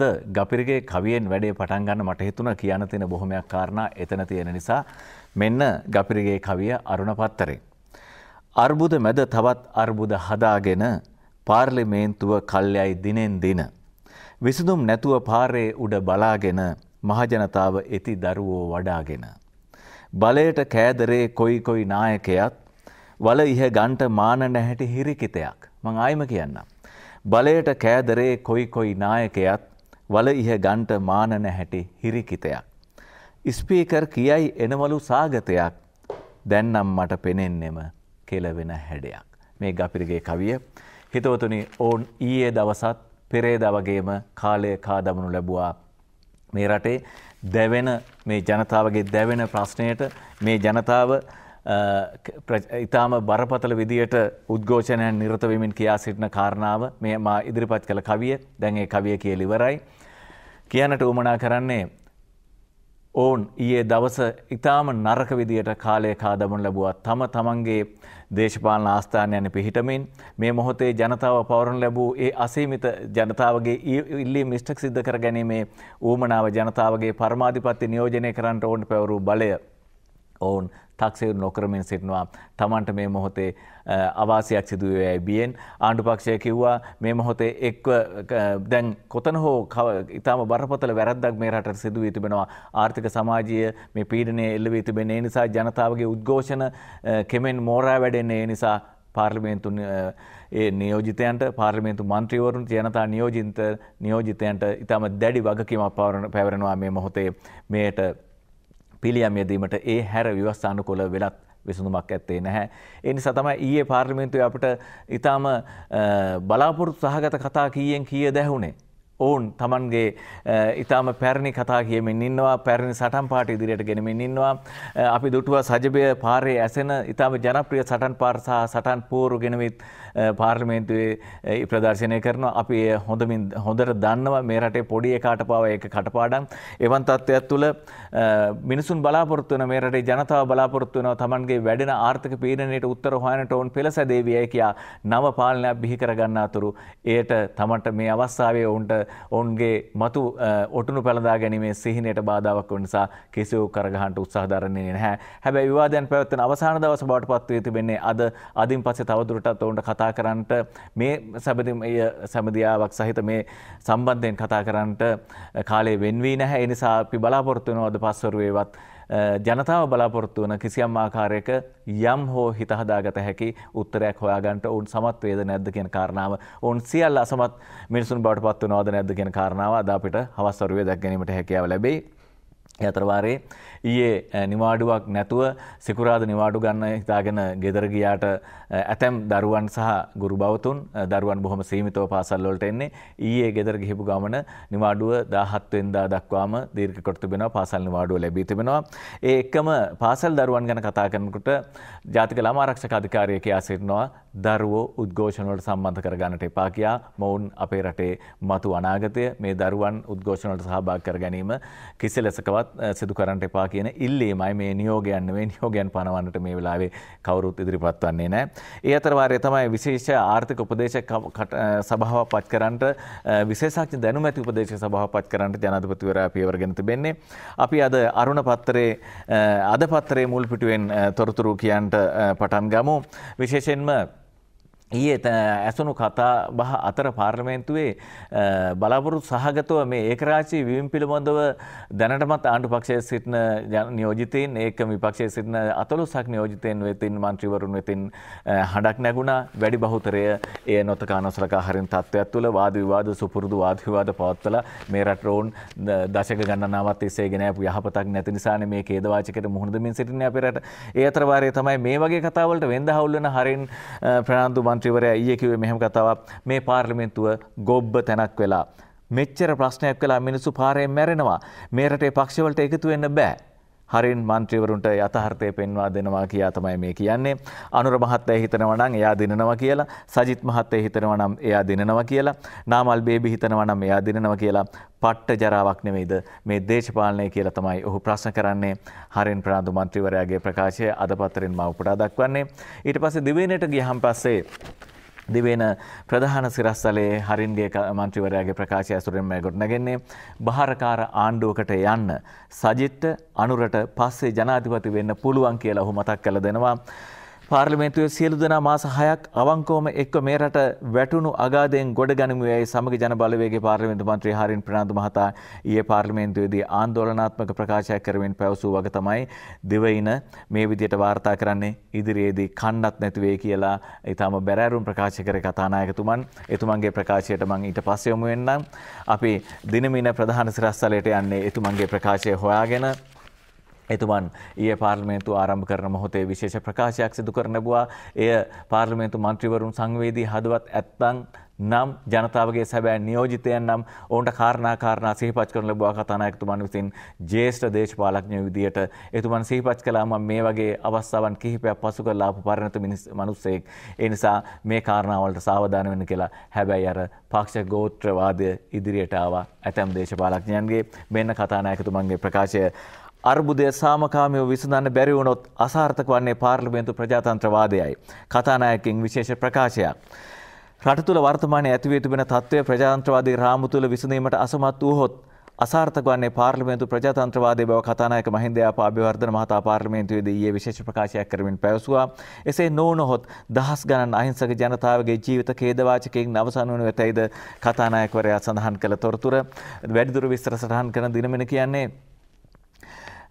ද ගපිරගේ කවියෙන් වැඩේ පටන් ගන්න මට හිතුන කියන තියෙන බොහොමයක් කාරණා එතන තියෙන නිසා මෙන්න ගපිරගේ කවිය අරුණ පත්තරේ. අර්බුද මැද තවත් අර්බුද හදාගෙන පාර්ලිමේන්තුව කල්යයි දිනෙන් දින. විසඳුම් නැතුව පාරේ උඩ බලාගෙන මහජනතාව එති දරුවෝ වඩාගෙන. බලයට කෑදරේ කොයි කොයි නායකයත් වල ඉහ ගන්ට මාන නැහැටි හිරිකිතයක් මං ආයම කියන්න. බලයට කෑදරේ කොයි කොයි නායකයත් වල ඉහ ගන්ට මානන හැටි හිරිකිතයක්. ඉස්පීකර් කියයි එනවලු සාගතයක් දැන්නම් මට පෙනෙන්නෙම කෙලවෙන හැඩයක්. මේ ගපිරගේ කවිය හිතවතුනි ඕන් ඊයේ දවසත් පෙරේද වගේම කාලය කාදමනු ලැබවා මේ රටේ දැවෙන මේ ජනතාවගේ දැවෙන ප්‍රශ්නයට මේ ජනතාව ඉතාම බරපතල විදියට උද්ඝෝෂණයන් නිරතවමින් කියා සිටින කාරණාව මේ මා ඉදිරිපත් කළ කවිය දැන්ඒ කවිය කියලිවරයි. කියනට උමනා කරන්නේ ඔවුන් ඊයේ දවස ඉතාම නරක විදියට කාලය කා දමන ලැබුවත් තම තමන්ගේ දේශපාලන ආස්ථානයන පිහිටමින් මේ මොහොතේ ජනතාව පවරන ලැබූ ඒ අසීමිත ජනතාවගේ ඉල්ලී මිස්ටක් සිද්ධ කර ගැනීමේ ඌමනාව ජනතාවගේ පරමාධිපත්ති නියෝජනය කරන්නට ඕන්ට පැවරු බලය ඔවුන් තක්සේරු නොකරමින් සිටනවා තමන්ට මේ මොහොතේ අවාසයක් සිදුවේ ඇයි බියෙන් ආණ්ඩුපක්ෂය කිව්වා මේ මොහොතේ එක්ව දැන් කොතන හෝ ඉතාම බරපතල වැරද්දක් මේ රට සිදුවී තිබෙනවා ආර්ථික සමාජය මේ පීඩනය එල්ලවී තිබෙන ඒ නිසා ජනතාවගේ උද්ඝෝෂණ කෙමෙන් මෝරා වැඩෙන්නේ ඒ නිසා පාර්ලිමේන්තු ඒ නියෝජිතයන්ට පාර්ලිමේන්තු මන්ත්‍රීවරුන් ජනතා නියෝජිත නියෝජිතයන්ට ඉතාම දැඩි වගකීමක් පවරන පැවරෙනවා මේ මොහොතේ මේට පිළියම් යෙදීමට ඒ හැර ව්‍යවස්ථානුකොල වෙලත් විසඳුමක් ඇත්තේ නැහැ. එනි සතමයි ඊයේ පාර්ලිමෙන්තුව අපට ඉතාම බලාපොරොත්තු සහගත කතා කීයෙන් කිය දැහුණේ. ඔවුන් තමන්ගේ ඉතාම පැරණි කතා කියමින් ඉන්නවා පැරණි සටන් පාට ඉදිරියට ගෙනමින් ඉන්නවා අපි දුටුව සජබය පාරය ඇසෙන ඉතාම ජනප්‍රිය සටන් පාර්සා සටන් පෝරු ගෙනවිත් පාර්ලිමේන්තුවේ ප්‍රදර්ශනය කරන අපි හොඳමින් හොඳට දන්නවා මේ රටේ පොඩි එකාට පාව එක කටපාඩම් එවන් තත්ත්වයක් තුළ මිනිසුන් බලාපොරොත්තු වෙන මේ රටේ ජනතාව බලාපොරොත්තු වෙනවා Tamanගේ වැඩෙන ආර්ථික පීඩනයට උත්තර හොයනට ඔවුන් පෙළසැදේවියයි කියා නව පාලනයක් බිහි කරගන්න අතුරු එයට Tamanට මේ අවස්ථාවේ ඔවුන්ට ඔවුන්ගේ මතු ඔටුනු පැළඳා ගැනීමේ සිහිනයට බාධාවක් වන නිසා කිසිවූ කරගහන්ට උත්සාහ දරන්නේ නැහැ. හැබැයි විවාදයන් පැවැත්වෙන අවසාන දවස බවට පත්වී තිබෙන්නේ අද අදින් පස්සේ තවදුරටත් ඔවුන්ට කතා කතා කරන්නට මේ සැමදියාවක් සහිත මේ සම්බන්ධයෙන් කතා කරන්නට කාලේ වෙන්වී නැහැ එනිසා අපි බලාපොරත්තුවනවද පස්වරුවේවත් ජනතාව බලාපොරත්තු වන කිසියම් ආකාරයක යම් හෝ හිතහදාගත හැකි උත්තරයක් හොයාගන්ට ඔවුන් සමත් වේද නැද්ද කියෙන කාරණාව ඔවන් සියල් අසමත් මිනිසුන් බට පත්ව නොද නැද්ද කියෙන කාරණාව අද අපිට හවස්සරුවේ දැක්ගැනීමට හැකියාව ලැබේ ඇතරවාරේ ඊයේ නිවාඩුවක් නැතුව සිකුරාද නිවාඩු ගන්න හිතාගෙන ගෙදර ගියාට ඇතැම් දරුවන් සහ ගුරු බවතුන් දරුවන් බොහොම සීමිතව පාසල්වලට එන්නේ ඊයේ ගෙදර ගිහිපු ගමන නිවාඩුව දාහත්වෙන්දා දක්වාම දීර්ඝ කොට තිබෙනවා පාසල් නිවාඩුව ලැබී තිබෙනවා ඒ එක්කම පාසල් දරුවන් ගැන කතා කරනකොට ජාතික ළමා ආරක්ෂක අධිකාරිය කියා සිටිනවා දරුවෝ උද්ඝෝෂණ වලට සම්බන්ධ කරගන්නට එපා කියා මොවුන් අපේ රටේ මතු අනාගතය මේ දරුවන් උද්ඝෝෂණ වලට සහභාගී කර ගැනීම කිසි ලෙසකවත් සිදු කරන්නට එපා කියන ඉල්ලීමයි මේ නියෝගයන්නුවේ නියෝගයන් පනවන්නට මේ වෙලාවේ කවරුත් ඉදිරිපත් වන්නේ නෑ. ඒ අතරවාරය තමයි විශේෂ ආර්ථික උපදේශ සභාව පත් කරන්නට විශේෂක් දැනුම ඇති උපදේශ සභාව පත් කරන්නට ජනතපතිවරා පියවරගෙන තිබෙන්නේ. අපි අද අරුණ පත්තරේ අද පත්තරේ මුල් පිටුවෙන් තොරතුරු කියන්ට පටන් ගමු. විශේෂෙන්ම ඊයේ ඇසුණු කතා බහ අතර පාර්ලමේන්තුවේ බලාපොරොත් සහගතව මේ ඒකරාශී වීම් පිළිබඳව දැනටමත් ආණ්ඩු පක්ෂයේ සිටින නියෝජිතයින් ඒක විපක්ෂයේ සිටින අතලොස්සක් නියෝජිතයින් වෙතින් මන්ත්‍රීවරුන් වෙතින් හඬක් නැගුණා වැඩි බහුතරය ඒ නොතකා නොසලකා හරින තත්ත්වයක් තුළ වාද විවාද සුපුරුදු වාද විවාද පවත්වලා මේ රට රෝන් දශක ගණනාවක් තිස්සේ ගෙන ආපු යහපතක් නැති නිසානේ මේ ඛේදවාචකයට මුහුණ දෙමින් සිටින්නේ අපේ රට. ඒ අතර වාරයේ තමයි මේ වගේ කතාවලට වෙන්දහවුල් වෙන හරින් ප්‍රනාන්දු මන්ත්‍රීවරය ඇයේ කිවේ මෙහම කතාවක් මේ පාර්ලිමෙන්තුව ගොබ්බ තැනක් වෙලා. මෙච්චර ප්‍රශ්නයක් වෙලා මිනිසු පාරයෙන් මැරෙනවා මේරටේ පක්ෂවලට එකතු වෙන්න බෑ. හරින් මන්ත්‍රීවරුන්ට යථහර්ථය පෙන්වා දෙනවා කියා තමයි මේ කියන්නේ. අනුර මහත්තය හිතනවනම් එයා දිනනවා කියලා සජිත් මහත්තය හිතනවනම් එයා දිනනවා කියලා නාමල් බේබි හිතනවනම් එයා දිනනවා කියලා පට්ට ජරාවක් නෙවෙයිද මේ දේශපාලනය කියලා තමයි ඔහු ප්‍රශ්න කරන්නේ හරින් ප්‍රාන්දු මන්ත්‍රීවරයාගේ ප්‍රකාශය අද පතරෙන් මවපුටා දක්වන්නේ. ඊට පස්සේ දිවේනයට ගියහම් පස්සේ දිවෙන ප්‍රධාන සිරස්සලේ හරින්ගේ මන්ත්‍රීවරයාගේ ප්‍රකාශය ඇසුරෙන්ම ගොඩනගන්නේ භාරකාර ආණ්ඩුවකට යන්න සජිත්ට අනුරට පස්සේ ජනාධිපති වෙන්න පුළුවන් කියලා ඔහු මතක් කළ දෙනවා. පාර්ලිමේන්තුවේ සියලු දෙනා මාස 6ක් අවංකවම එක්ව මේ රට වැටුණු අගාධයෙන් ගොඩ ගනිමු යයි සමග ජන බලවේගයේ පාර්ලිමේන්තු මන්ත්‍රී හරින් ප්‍රනාන්දු මහතා ඊයේ පාර්ලිමේන්තුවේදී ආందోලනාත්මක ප්‍රකාශයක් කරමින් පැවසූ වග තමයි දෙවයින මේ විදියට වාර්තා කරන්නේ ඉදිරියේදී කන්නත් නැති වෙයි කියලා ඊටම බැරෑරුම් ප්‍රකාශ කර කතානායකතුමන් එතුමන්ගේ ප්‍රකාශයට මම ඊට පස්සේ යමු වෙන්නම් අපි දිනමින ප්‍රධාන සිරස්සලයට යන්නේ එතුමන්ගේ ප්‍රකාශය හොයාගෙන එතුමන් ඒ පාර්ලිමේන්තු ආරම්භ කරන මොහොතේ විශේෂ ප්‍රකාශයක් සිදු කර නැබවා එය පාර්ලිමේන්තු මන්ත්‍රීවරුන් සංවේදී හදවත් ඇත්තං නම් ජනතාවගේ සැබෑ නියෝජිතයන් නම් ඔවන්ට කාරණාකාරණ සහිපච් කරන ලබවා කතානායකතුමන් විසින් ජේෂ්ඨ දේශපාලක්ඥ විදියට එතුමන් සහිපච් කලාම මේ වගේ අවස්ථාවන් කිහිපයක් පසු කරලාපු පරණත මිනිස් මනුස්සයෙක් එනිසා මේ කාරණාවලට සාවධාන වෙන කියලා හැබැයි අර පක්ෂ ගෝත්‍රවාදය ඉදිරියට ආවා ඇතැම් දේශපාලක්ඥයන්ගේ මෙන්න කතානායකතුමන්ගේ ප්‍රකාශය අර්බුදය සාමකාමයෝ විසඳන්න බැරි වුණොත් අසාර්ථක වන්නේ පාර්ලිමේන්තු ප්‍රජාතන්ත්‍රවාදයයි. කතානායකින් විශේෂ ප්‍රකාශයක්. රට තුළ වර්තමානයේ ඇතිවී තිබෙන තත්ත්වය ප්‍රජාතන්ත්‍රවාදී රාමු තුළ විසඳීමට අසමත් වූහොත් අසාර්ථක වන්නේ පාර්ලිමේන්තු ප්‍රජාතන්ත්‍රවාදී බව කතානායක මහින්දයාප අභිවර්ධන මහතා පාර්ලිමේන්තුවේදී ඊයේ විශේෂ ප්‍රකාශයක් කරමින් පැවසුවා. එසේ නොවුනහොත් දහස් ගණන් අහිංසක ජනතාවගේ ජීවිත ඛේදවාචකයෙන් අවසන් වනු ඇතැයිද කතානායකවරයා සඳහන් කළ තොරතුර. වැඩිදුර විස්තර සටහන් කරන දිනමෙන කියන්නේ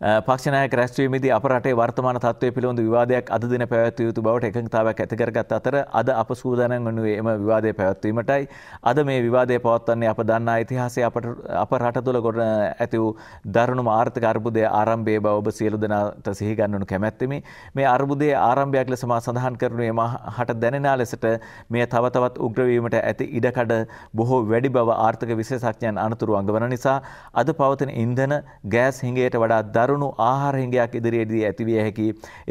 පක්ෂණයක රැස්වීමේදී අප රටේ වර්තමාන තත්ත්වය පිළිබඳ විවාදයක් අද දින පැවැත්විය යුතු බවට එකඟතාවක් ඇති කරගත් අතර අද අප සූදානම් වනුයේ එම විවාදය පැවැත්වීමටයි. අද මේ විවාදය පවත්වන්නේ අප දන්නා ඉතිහාසයේ අපට අප රට තුළ ගොඩ ඇති වූ දරුණුම ආර්ථික අර්බුදයේ ආරම්භයේ බව ඔබ සියලු දෙනාට සිහි ගන්නවනු කැමැත්තෙමි. මේ අර්බුදයේ ආරම්භයක් ලෙස මා සඳහන් කරනුයේ මා හට දැනෙනා ලෙසට මේ තව තවත් උග්‍රවීමට ඇති ඉඩකඩ බොහෝ වැඩි බව ආර්ථික විශේෂඥයන් අනතුරු අඟවන නිසා අද පවතින ඉන්ධන ගෑස් හිඟයට වඩා දරු දරුණු ආහාරහිඟයක් ඉදිරියේදී ඇතිවිය හැකි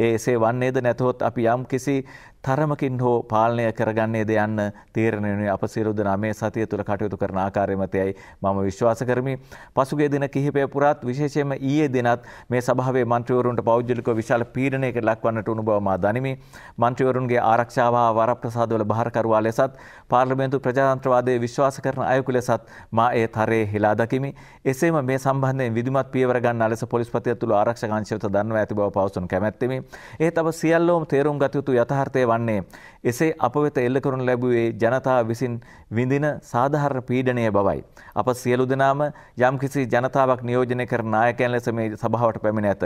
ඒසේ වන්නේද නැතහොත් අපි යම් කිසි තරමකින් හෝ පාලනය කරගන්නේ ද යන්න තීරණයනි අප සිරුද නමේ සතිය තුළ කටයුතු කරන ආකාරයමතයයි මම විශ්වාස කරමි. පසුගේ දින කිහිපය පුරාත් විශේෂයම ඊයේ දිනත් මේ සභාවේ මන්ත්‍රවරුන්ට පෞද්ගලික විශාල පීඩනයකට ලක්වන්නට උණු බව මා දනිමි. මන්ත්‍රවරුන්ගේ ආරක්ෂාව හා වරප්‍රසාදවල බහරකරුවා ලෙසත් පාර්ලිමේන්තු ප්‍රජාතන්ත්‍රවාදය විශ්වාස කරන අයකු ලෙසත් මා ඒ තරයේ හෙලා දකිමි. එසේම මේ සම්බන්ධයෙන් විදුමත් පියවර ගන්න ලෙස පොලිස්පතිය තුළ ආරක්ෂකංශයට දන්වා ඇති බව පවසුණු කැමැත්තෙමි. ඒ තම සියල්ලෝම තේරුම් ගත යුතු යථාර්ථය වන්නේ එසේ අප වෙත එල්ල කරනු ලැබුවේ ජනතාව විසින් විඳින සාධාරණ පීඩනය බවයි. අප සියලු දෙනාම යම්කිසි ජනතාවක් නියෝජනය කර නායකයන් ලෙස මේ සභාවට පැමිණ ඇත.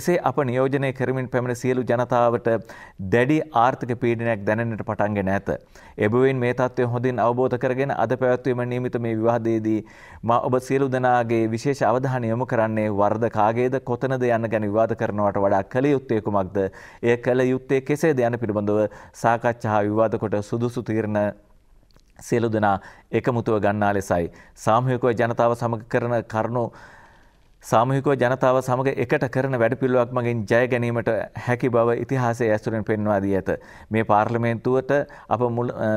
එසේ අප නියෝජනය කරමින් පැමිණ සියලු ජනතාවට දැඩි ආර්ථික පීඩනයක් දැනෙන්නට පටන්ගෙන ඇත. එබුවෙන් මේ තත්ත්වය හොඳින් අවබෝධ කරගෙන අද පැවැත්වීම නියමිත මේ විවාදයේදී මා ඔබ සියලු දෙනාගේ විශේෂ අවධානය යොමු කරන්නේ වර්ධ කාගේද කොතනද යන්න ගැන විවාද කරනවට වඩා කළ යුත්තේ කුමක්ද? එය කළ යුත්තේ කෙසේද යන පිළිබඳව පිළිබඳව සාකච්ඡා විවාද කොට සුදුසු තීරණ සියලු දෙනා එකමුතුව ගන්නා ලෙසයි සාමූහිකව ජනතාව සමග කරන කරුණු සාමහිකව ජනතාව සමඟ එකට කරන වැඩපිල්ලුවක් මගින් ජය ගැනීමට හැකි බව ඉතිහාසය ඇසුරෙන් පෙන්වා දී ඇත. මේ පාර්ලිමේන්තුවට අප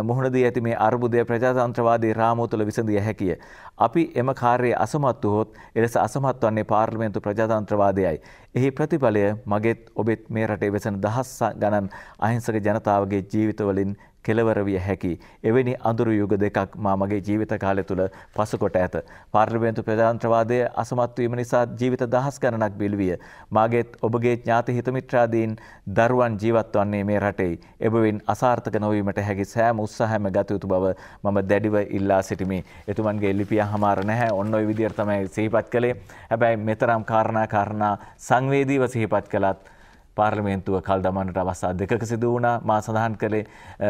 මුහුණදී ඇති මේ අර්බුදය ප්‍රජාතන්ත්‍රවාදී රාමෝතුල විසඳිය හැකිය. අපි එම කාර්යය අසමත් වහොත් එලෙස අසමත් වන්නේ පාර්ලිමේන්තු ප්‍රජාතන්ත්‍රවාදයයි. එහි ප්‍රතිඵලය මගෙත් ඔබෙත් මේ රටේ වෙසන දහස් ගණන් අහිංසක ජනතාවගේ ජීවිතවලින් කෙලවර විය හැකි. එවැනි අඳුරු යුග දෙකක් මා මගේ ජීවිත කාලය තුළ පසුකොට ඇත. පාර්ලිමේන්තු ප්‍රජාන්ත්‍රවාදය අසමත් වීම නිසා ජීවිත දහස් ගණනක් බිල්විය. මාගේත් ඔබගේ ඥාති හිතමිත්‍රාදීන් දරුවන් ජීවත් වන්නේ මේ රටේ. එබවින් අසාර්ථක නොවීමට හැකි සෑම උත්සාහම ගතයුතු බව මම දැඩිව ඉල්ලා සිටිමි. එතුමන්ගේ ලිපිය හමාර නැහැ ඔන්න ඔයි විදිහට තමයි සිහිපත් කළේ. හැබැයි මෙතරම් කාරණා කාරණා සංවේදීව සිහිපත් කළත් පාර්ලිමේන්තුව කල් දමන්නට අවස්සා දෙකක සිදු වුණා මා සඳහන් කළේ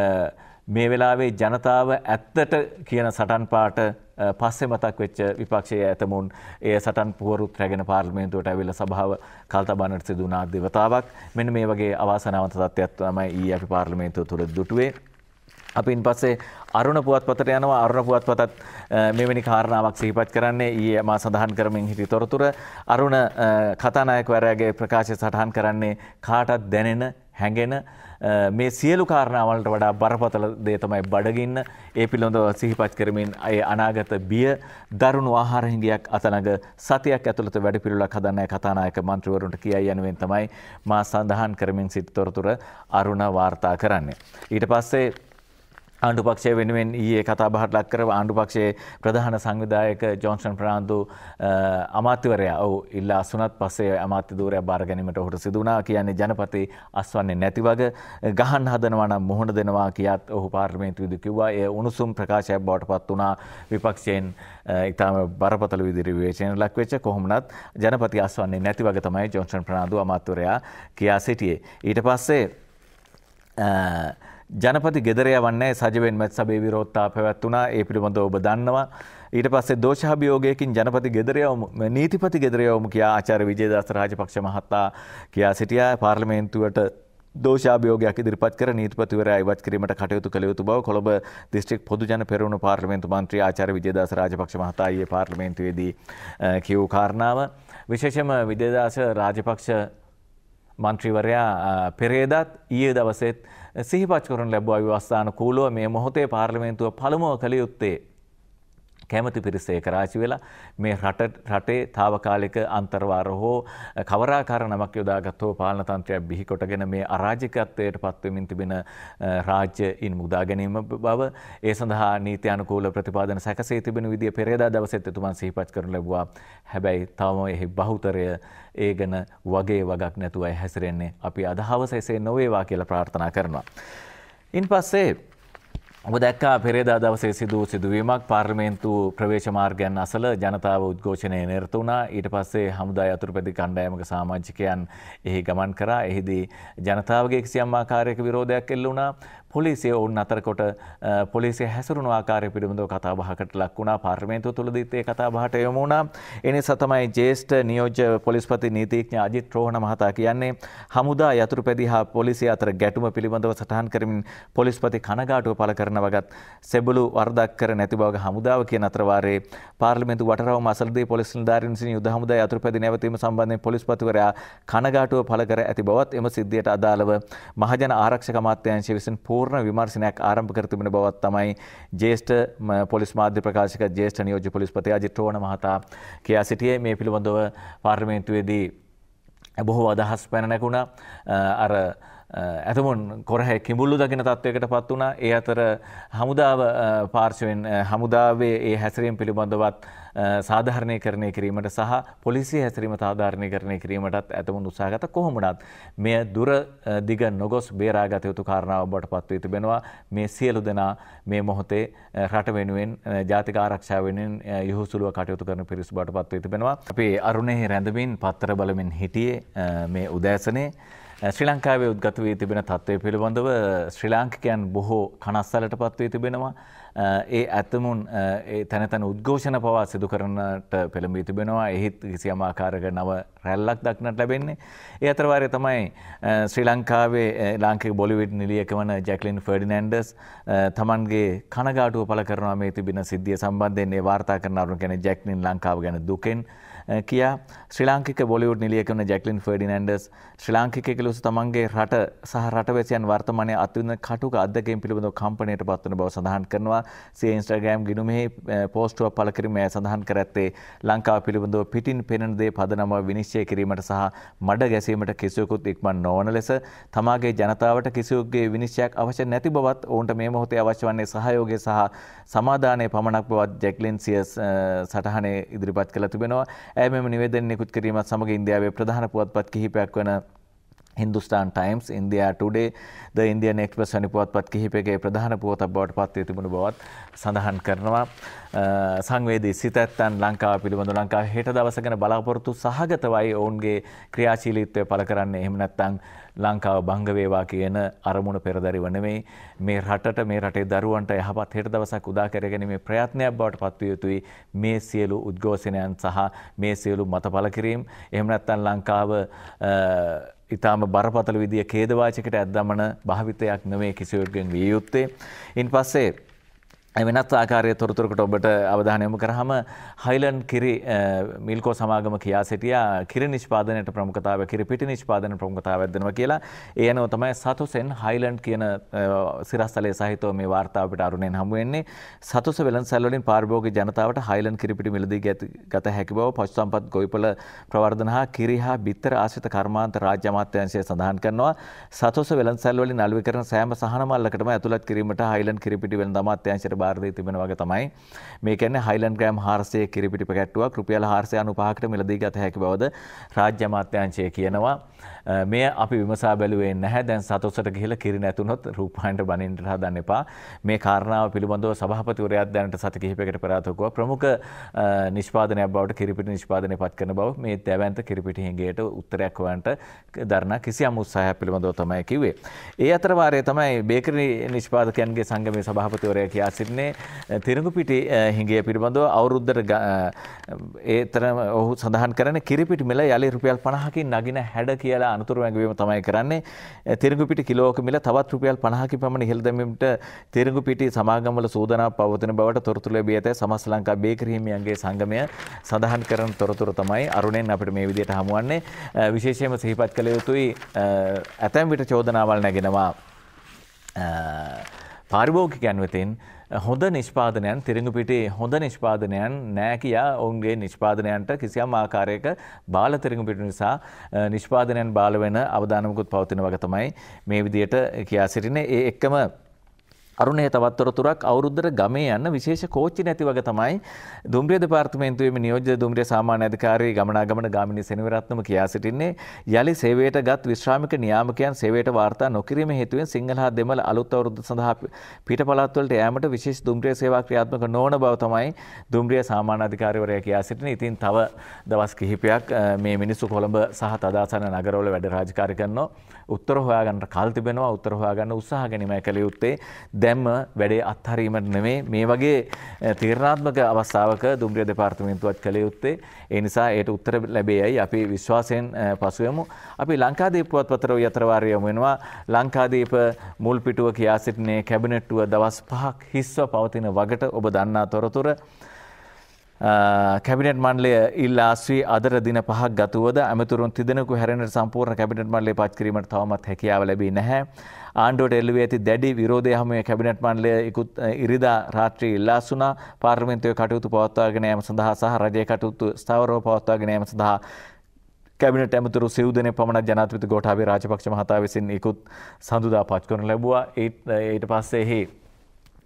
මේ වෙලාවේ ජනතාව ඇත්තට කියන සටන් පාට පස්සේ මතක් වෙච්ච විපක්ෂයේ ඇතමුන් ඒ සටන් පුවරුත් රැගෙන පාර්ලිමේන්තුවට ඇවිල්ල සභාව කල්තබන්නට සිදුනා දෙවතාවක් මෙන්න මේ වගේ අවාසනාවන්ත තත්ත්වයක් තමයි ඊ අපි පාර්ලිමේන්තුව තුළ දුටුවේ අපින් පස්සේ අරුණ පුවත්පතට යනවා අරුණ පුවත්පතත් මෙවැනි කාරණාවක් සිහිපත් කරන්නේ ඊයේ මා සඳහන් කරමින් හිටි තොරතුර අරුණ කතානායකවරයාගේ ප්‍රකාශය සටහන් කරන්නේ කාටත් දැනෙන හැඟෙන මේ සියලු කාරණාවලට වඩා බරපතල දේ තමයි බඩගින්න ඒ පිළිබඳව සිහිපත් කරමින් ඒ අනාගත බිය දරුණු ආහාර හිඟියක් අතනඟ සතියක් ඇතුළත වැඩපිළිවෙලක් හදන්නයි කතානායක මන්ත්‍රීවරුන්ට කියයි යනුවෙන් තමයි මා සඳහන් කරමින් සිටි තොරතුර අරුණ වාර්තා කරන්නේ ඊට පස්සේ ආණ්ඩුපක්ෂය වෙනුවෙන් ඒ කතා බහට ලක් කරව ආණ්ඩුපක්ෂයේ ප්‍රධාන සංවිධායක ජෝන්සන් ප්‍රාන්දු අමාත්‍යවරයා ඔවු ඉල්ලා සුනත් පසේ අමාත්‍ය දූරය බාරගැනීමට හොට සිදුනා කියන්නේ ජනපති අස්වන්නේ නැති වග ගහන් හදනවනම් මුහුණ දෙනවා කියත් ඔහු පාර්මේන්තු විදු කිව්වා ඒ උණුසුම් ප්‍රකාශයක් බවට පත් වනා විපක්ෂයෙන් ඉතාම බරපතල විදිරි වේශයෙන් ලක්වෙච්ච කොහොමනත් ජනපති අස්වන්නේ නැති වග තමයි ජෝන්සන් ප්‍රාන්දු අමාත්‍යවරයා කියා සිටියේ. ඊට පස්සේ ජනපති ගෙදර යවන්නේ සජවෙන් මැත් සබේ විරෝත්තා පැවැත්වුණා ඒ පිළිබඳ ඔබ දන්නවා ඊට පස්සේ දෝෂභියෝගයකින් ජනපති ගෙදරයවම නීතිපති ගෙදරයවම කියා ආචාර්ය විජේදාස රාජපක්ෂ මහතා කියා සිටියා පාර්ලිමේන්තුවට දෝෂභියෝගයක් ඉදිරිපත් කර නීතිපතිවරයා ඉවත් කිරීමට කටයුතු කළ යුතු බව කොළඹ දිස්ත්‍රික් පොදු ජන පෙරමුණු පාර්ලිමේන්තු මන්ත්‍රී ආචාර්ය විජේදාස රාජපක්ෂ මහතා ඊයේ පාර්ලිමේන්තුවේදී කියූ කාරණාව විශේෂම විජේදාස රාජපක්ෂ මන්ත්‍රීවරයා පෙරේදත් ඊයේ දවසෙත් සිහිපච් කරන ලැබුව අවස්ථාන කූලුව මේ මොහොතේ පාර්ලිමේන්තුව පළමුව කළ යුත්තේ කැමති පිරිස ඒක රාශි වෙලා මේ රටේ తాවකාලික අන්තර්වාර හෝ කවරාකාර නමක් යොදාගත් හෝ පාලන තන්ත්‍රයක් බිහි කොටගෙන මේ අරාජකත්වයට පත්වෙමින් තිබෙන රාජ්‍යයින් මුදා ගැනීම බව ඒ සඳහා නීති අනුකූල ප්‍රතිපාදන සැකසේ තිබෙන විදිය පෙරේදා දවසෙත් එතුමන් සිහිපත් කරනු ලැබුවා. හැබැයි තවම එහි බහුතරය ඒ ගැන වගේ වගක් නැතුවයි හැසිරෙන්නේ. අපි අදහවස එසේ නොවේවා කියලා ප්‍රාර්ථනා කරනවා. ඉන් පස්සේ ඔබ දැක්කා පෙරේදා දවසේ සිදු සිදුවීමක් පාර්ලිමේන්තු ප්‍රවේශ මාර්ගයන් අසල ජනතාව උද්ඝෝෂණය නිරත වුණා. ඊට පස්සේ හමුදා යතුරුපැදි කණ්ඩායමක සමාජිකයන් එහි ගමන් කරා. එහිදී ජනතාවගේ කිසියම් ආකාරයක විරෝධයක් එල්ල වුණා. පොලිසිය ඔවුන් අතරකොට පොලිසිය හැසරුණු ආකාරය පිළිබඳව කතා බහකට ලක් වුණා පාර්මේන්තුව තුළදීත්තේ කතා බහට යොමුණා එනි සතමයි ජේෂ්ඨ නියෝජ්‍ය පොලිස්පති නීතිඥ අජිත් රෝහණ මහතා කියන්නේ හමුදා යතුරු පැදි හා පොලිසිය අතර ගැටුම පිළිබඳව සටහන් කරමින් පොලිස්පති කනගාටුව පළ කරන වගත් සෙබලු වර්දක් කර නැති බව හමුදාව කියන අතරවාරයේ පාර්ලිමේන්තු වටරව මසල්දී පොලිස් නිලධාරීන් සිනි යුද හමුදා යතුරු පැදි නැවතීම සම්බන්ධයෙන් පොලිස්පතිවරයා කනගාටුව පළ කර ඇති බවත් එම සිද්ධියට අදාළව මහජන ආරක්ෂක අමාත්‍යාංශය විසින් පූර්ණ සම්පූර්ණ විමර්ශනයක් ආරම්භ කර තිබෙන බවත් තමයි ජේෂ්ඨ පොලිස් මාධ්‍ය ප්‍රකාශක ජේෂ්ඨ නියෝජ්‍ය පොලිස්පති අජිත් රෝණ මහතා කියා සිටියේ මේ පිළිබඳව පාර්ලිමේන්තුවේදී බොහෝ අදහස් පැන නැගුණා අර ඇතමුන් කොරහ කිඹුල්ලු දකින තත්ත්වයකට පත් වුණා ඒ අතර හමුදාව පාර්ශවෙන් හමුදාවේ ඒ හැසිරීම් පිළිබඳවත් සාධාරණය කරණය කිරීමට සහ පොලිසි හැසිරීම සාධාරණය කරණය කිරීමටත් ඇතමුන් උත්සාගත කොහොමටත් මෙය දුර දිග නොගොස් බේරාගත යුතු කාරණාව බට පත්ව තිබෙනවා මේ සියලු දෙනා මේ මොහොතේ රට වෙනුවෙන් ජාතික ආරක්ෂා වෙනෙන් යහුසුළුව කටයුතු කරන පිරිස් බට පත්ව තිබෙනවා අපේ අරුණෙහි රැඳමින් පත්තර බලමින් හිටියේ මේ උදෑසනේ ශ්‍රී ලංකාවේ උද්ගත වී තිබෙන තත්ත්වය පිළිබඳව ශ්‍රී ලාංකිකයන් බොහෝ කනස්සලට පත්වී තිබෙනවා. ඒ ඇතමුන් තැනතැන උද්ඝෝෂණ පවා සිදු කරනට පෙළඹී තිබෙනවා එහිත් කිසියමාකාරක නව රැල්ලක් දක්නට ලැබෙන්නේ. ඒ අතරවාරය තමයි ශ්‍රී ලංකාවේ ලාංකික බොලිවිට් නිලියක වන ජැක්ලින් ෆඩිනන්ඩස් තමන්ගේ කනගාටුව පල කරනවා මේ තිබෙන සිද්ධිය සම්බන්ධයන්නේ වාර්තා කරනාරුන් කැන ජැක්ලින් ලංකාව ගැන දුකෙන්. කියා ශ්‍රලාංකික බොලිවුඩ් නිලියකන ජැක්ලින් ෆඩිනන්ඩස් ශ්‍රලාංකිකලුස තමන්ගේ රට සහ රටවැසියන් වර්තමානය අත්වන්න කටුක අදකින් පිළිබඳ කම්පනයට පත්වන බව සඳහන් කරනවා සේ ඉන්ස්ට්‍රගෑම් ගිනුමෙහි පෝස්ටුව පලකිරීම සඳහන් කරඇත්තේ ලංකාව පිළිබඳව පිටින් පෙනදේ පදනම විනිශ්චය කිරීමට සහ මඩ ගැසීමට කිසිවකුත් ඉක්මන් නොවන ලෙස තමාගේ ජනතාවට කිසිවගේ විනිශ්චයක් අවශ්‍ය නැති බවත් ඔවන්ට මේ මොහොතේ අවශ්‍ය වන්නේ සහයෝගේ සහ සමාධානය පමණක් බවත් ජැක්ලින් සියස් සටහනේ ඉදිරිපත් කළ තිබෙනවා ඇ මෙම නිවේදන නිකුත් කිරීමත් සමඟ ඉන්දියාවේ ප්‍රධාන පුවත්පත් කිහිපයක් වන හින්දුස්ටාන් ටයිම්ස් ඉන්දයා ටුඩේ ද ඉන්දියන් එක්ස්පස් වැනි පුවත්පත් කිහිපගේ ප්‍රධාන පුවතක් බවට පත්වී තිබුණු බවත් සඳහන් කරනවා. සංවේදී සිතැත්තන් ලංකාව පිළිබඳ ලංකා හෙට දවසගෙන බලාපොරොත්තු සහගතවයි ඔවුන්ගේ ක්‍රියාශීලීත්වය පළ කරන්නේ එහෙමනැත්තං ලංකාව බංගවේවා කියන අරමුණ පෙරදරි වනවේ මේ රට මේ රටේ දරුවන්ට යහපත් හෙට දවසක් උදා කරගෙන මේ ප්‍රයත්නයක් බවට පත්ව යුතුයි මේ සියලු උද්ඝෝෂණයන් සහ මේ සියලු මත පල කිරීම් එහෙමනැත්තන් ලංකාව ඉතාම බරපතල විදිිය කේදවාචකට ඇත්දමන භාවිතයක් නොවේ කිසිවටගෙන් විය යුත්තේ. ඉන් පස්සේ වෙනත් ආකාරය තොරතුරකට ඔබට අවධානයම කරහම හයිලන් කිරි මිල්කෝ සමාගම කියා සිටිය කිරි නිෂ්පාදනයට ප්‍රමුඛතාව කිරි පිටි නිෂ්පාදන ප්‍රමුඛතාව ඇදෙනවා කියලා ඒ අනුව තමයි සතුසෙන් හයිලන්ඩ් කියන සිරස්තලයේ සහිතව මේ වාර්තාව අපිට අරුණෙන් හමු වෙන්නේ සතුස වෙළඳසැල වලින් පාරිභෝගික ජනතාවට හයිලන්ඩ් කිරි පිටි මිලදී ගත හැකි බව පශු සම්පත් ගොවිපළ ප්‍රවර්ධන හා කිරි හා බිත්තර ආශ්‍රිත කර්මාන්ත රාජ්‍ය අමාත්‍යාංශය සඳහන් කරනවා සතුස වෙළඳසැල වලින් අලෙවි කරන සෑම සහන මල්ලකටම ඇතුළත් කිරීමට හයිලන්ඩ් කිරි පිටි වෙළඳ අමාත්‍යාංශයට බාර්දය තිබෙන වගේ තමයි මේකන හයිලන් ග්‍රෑම් හාර්සය කිරිපිටි පැට්ටුව කෘපියල හාර්සය අනුපහකට මිලදී ගත හැකි බවද රාජ්‍ය මාත්‍යංශය කියනවා මේ අපි විමසා බැලුවේ නැහැ දැන් සතුසට ගිහිල කිරි නැතුනොත් රූපහන්ට බනින්ට හදන්න එපා මේ කාරණාව පිළිබඳව සභාපතිවරයාත් දැනට සති කිහිපයකට පෙරාතකුව ප්‍රමුඛ නිෂ්පාදනයක් බවට කිරිපිටි නිෂ්පාදනය පත් කරන බව මේ දැවන්ත කිරිපිටි හිඟයට උත්තරයක් වන්ට දරන කිසියම් උත්සාහය පිළිබඳව තමයි කිව්වේ. ඒ අතරවාරය තමයි බේකරි නිෂ්පාදකයන්ගේ සංගමේ සභාපතිවරයා කියා සිටින කියන්නේ තිරඟු පිටි හිඟිය පිළිබඳව අවුරුද්දට ඒතර ඔහු සඳහන් කරන කිරිපිටි මිල යළි රුපියල් 50කින් නගින හැඩ කියලා අනුතුරු වැඟවීම තමයි කරන්නේ තිරඟු පිටි කිලෝක මිල තවත් රුපියල් 50කින් පමණ ඉහළ දැමීමට තිරඟු පිටි සමාගම්වල සූදානම් පවතින බවට තොරතුරු ලැබී ඇතැයි සමස් ලංකා බේකරි හිමියන්ගේ සංගමය සඳහන් කරන තොරතුරු තමයි අරුණෙන් අපිට මේ විදිහට හමුවන්නේ විශේෂයෙන්ම සිහිපත් කළ යුතුයි ඇතැම් විට චෝදනාවල් නැගෙනවා පාරිභෝගිකයන් වෙතින් හොඳ නිෂ්පාදනයන් තිරිඟුපිටේ හොඳ නිෂ්පාදනයන් නෑ කියා ඔවුන්ගේ නිෂ්පාදනයන්ට කිසියම් ආකාරයක බාල තිරිඟුපිට නිසා නිෂ්පාදනයන් බාල වෙන අවධානමකුත් පවතින වග තමයි මේ විදියට කියා සිටින ඒ එක්කම අරුණේ තවත්තොරතුරක් අවුරුද්දට ගමේ යන්න විශේෂ කෝච්චි නැති වග තමයි දුම්රිය දෙපාර්තමේන්තුවේ නියෝජ්‍ය දුම්රිය සාමාන්‍ය අධිකාරී ගමනාගමන ගාමිණී සෙනවිරත්නම කියා සිටින්නේ යලි සේවයට ගත් විශ්‍රාමික නියාමකයන් සේවයට වාර්තා නොකිරීම හේතුවෙන් සිංහල හා දෙමළ අලුත් අවුරුද්ද සඳහා පිට පළාත්වලට යෑමට විශේෂ දුම්රිය සේවා ක්‍රියාත්මක නොවන බව තමයි දුම්රිය සාමාන්‍ය අධිකාරීවරයා කියා සිටින්නේ. ඉතින් තව දවස් කිහිපයක් මේ මිනිස්සු කොළඹ සහ තදාසන නගරවල වැඩ රාජකාරී කරනවා. උත්තර හොයාගන්නට කල් තිබෙනවා උත්තර හොයාගන්න උත්සාහ ගැනීමයි කළ යුත්තේ දැම්ම වැඩේ අත්හරීමට නෙමේ මේ වගේ තීරණාත්මක අවස්ථාවක දුම්රිය දෙපාර්තමේන්තුවත් කළ යුත්තේ ඒ නිසා ඒට උත්තර ලැබේයි අපි විශ්වාසයෙන් පසුවමු අපි ලංකාදීප පුවත්පතර යතරවාරය යොමු වෙනවා ලංකාදීප මුල් පිටුව කියා සිටිනේ කැබිනට්ටුව දවස් 5ක් හිස්ව පවතින වගට ඔබ දන්නා තොරතුරු කැබිනට් මණ්ඩලය ඉල්ලාස්වී අදර දින පහක් ගතුවද ඇමතුරුන් තිදෙනකු හැරෙනට සම්පූර්ණ කැබිනට් මණ්ඩලේ පත්කිරීමට තවමත් හැකියාව ලැබී නැහැ. ආණ්ඩුවට එල්ලුවේ ඇති දැඩි විරෝධය හමුවේ කැබිනට් මණ්ඩලය ඉකුත් ඉරිදා රාත්‍රී ඉල්ලාසුනා පාර්ලිමේන්තුවේ කටයුතු පවත්වාගෙන යාම සඳහා සහ රජයේ කටයුතු ස්ථාවරව පවත්වාගෙන යාම සඳහා කැබිනට ඇමතුරු සිවදන පමණ ජනතවිත ගෝටාාවේ රාජපක්ෂ මහතා විසින් ඉකුත් සඳුදා පච් කරන ලැබවා ඒට පස්සෙහි.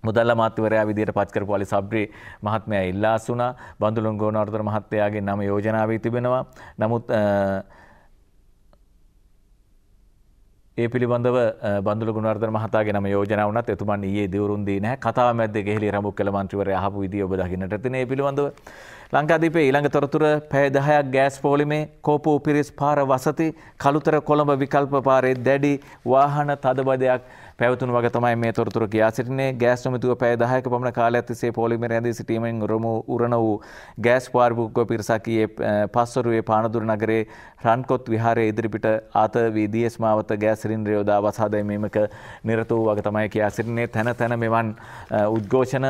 මුදල්ල මාත්‍යවරයා විදියට පත්කරපු අලි සබ්‍රි මහත්මයා ඉල්ලාස් වුණා බඳුලුන් ගෝනාවර්තන මහත්තයාගේ නම යෝජනා වී තිබෙනවා නමුත් ඒ පිළිබඳව බඳු ගුණර්ධන මහතාගේ නම යෝජනා වුණත් එතුමන් ඊයේ දිවුරුන් දී නැහැ කතාව මැද්දේ ගෙහිලි රමුක් කළ මන්ත්‍රීවරයා අහපු විදිය ඔබ දකින්නට තියෙන ඒ පිළිබඳව ලංකාදීපයේ ඊළඟ තොරතුර පැය 10ක් ගෑස් පෝලිමේ කෝපු උපිරිස් පාර වසති කලුතර කොළඹ විකල්ප පාරේ දැඩි වාහන තදබදයක් පැවතුන් වග තමයි මේ තොරතුර කියා සිටින්නේ ගෑස් නොමතුව පැය 10ක පමණ කාලයක් තිස්සේ පොලිමේ රැඳී සිටීමෙන් උරුම උරණ වූ ගෑස් පාර්භෝගික පිරිසක් ඊයේ පස්වරුවේ පානදුර නගරේ රන්කොත් විහාරයේ ඉදිරිපිට ආත වී දීස් මාවත ගෑස් සිලින්ඩරය යොදා වසා දැමීමක නිරත වූ වග තමයි කියා සිටින්නේ තන තන මෙවන් උද්ඝෝෂණ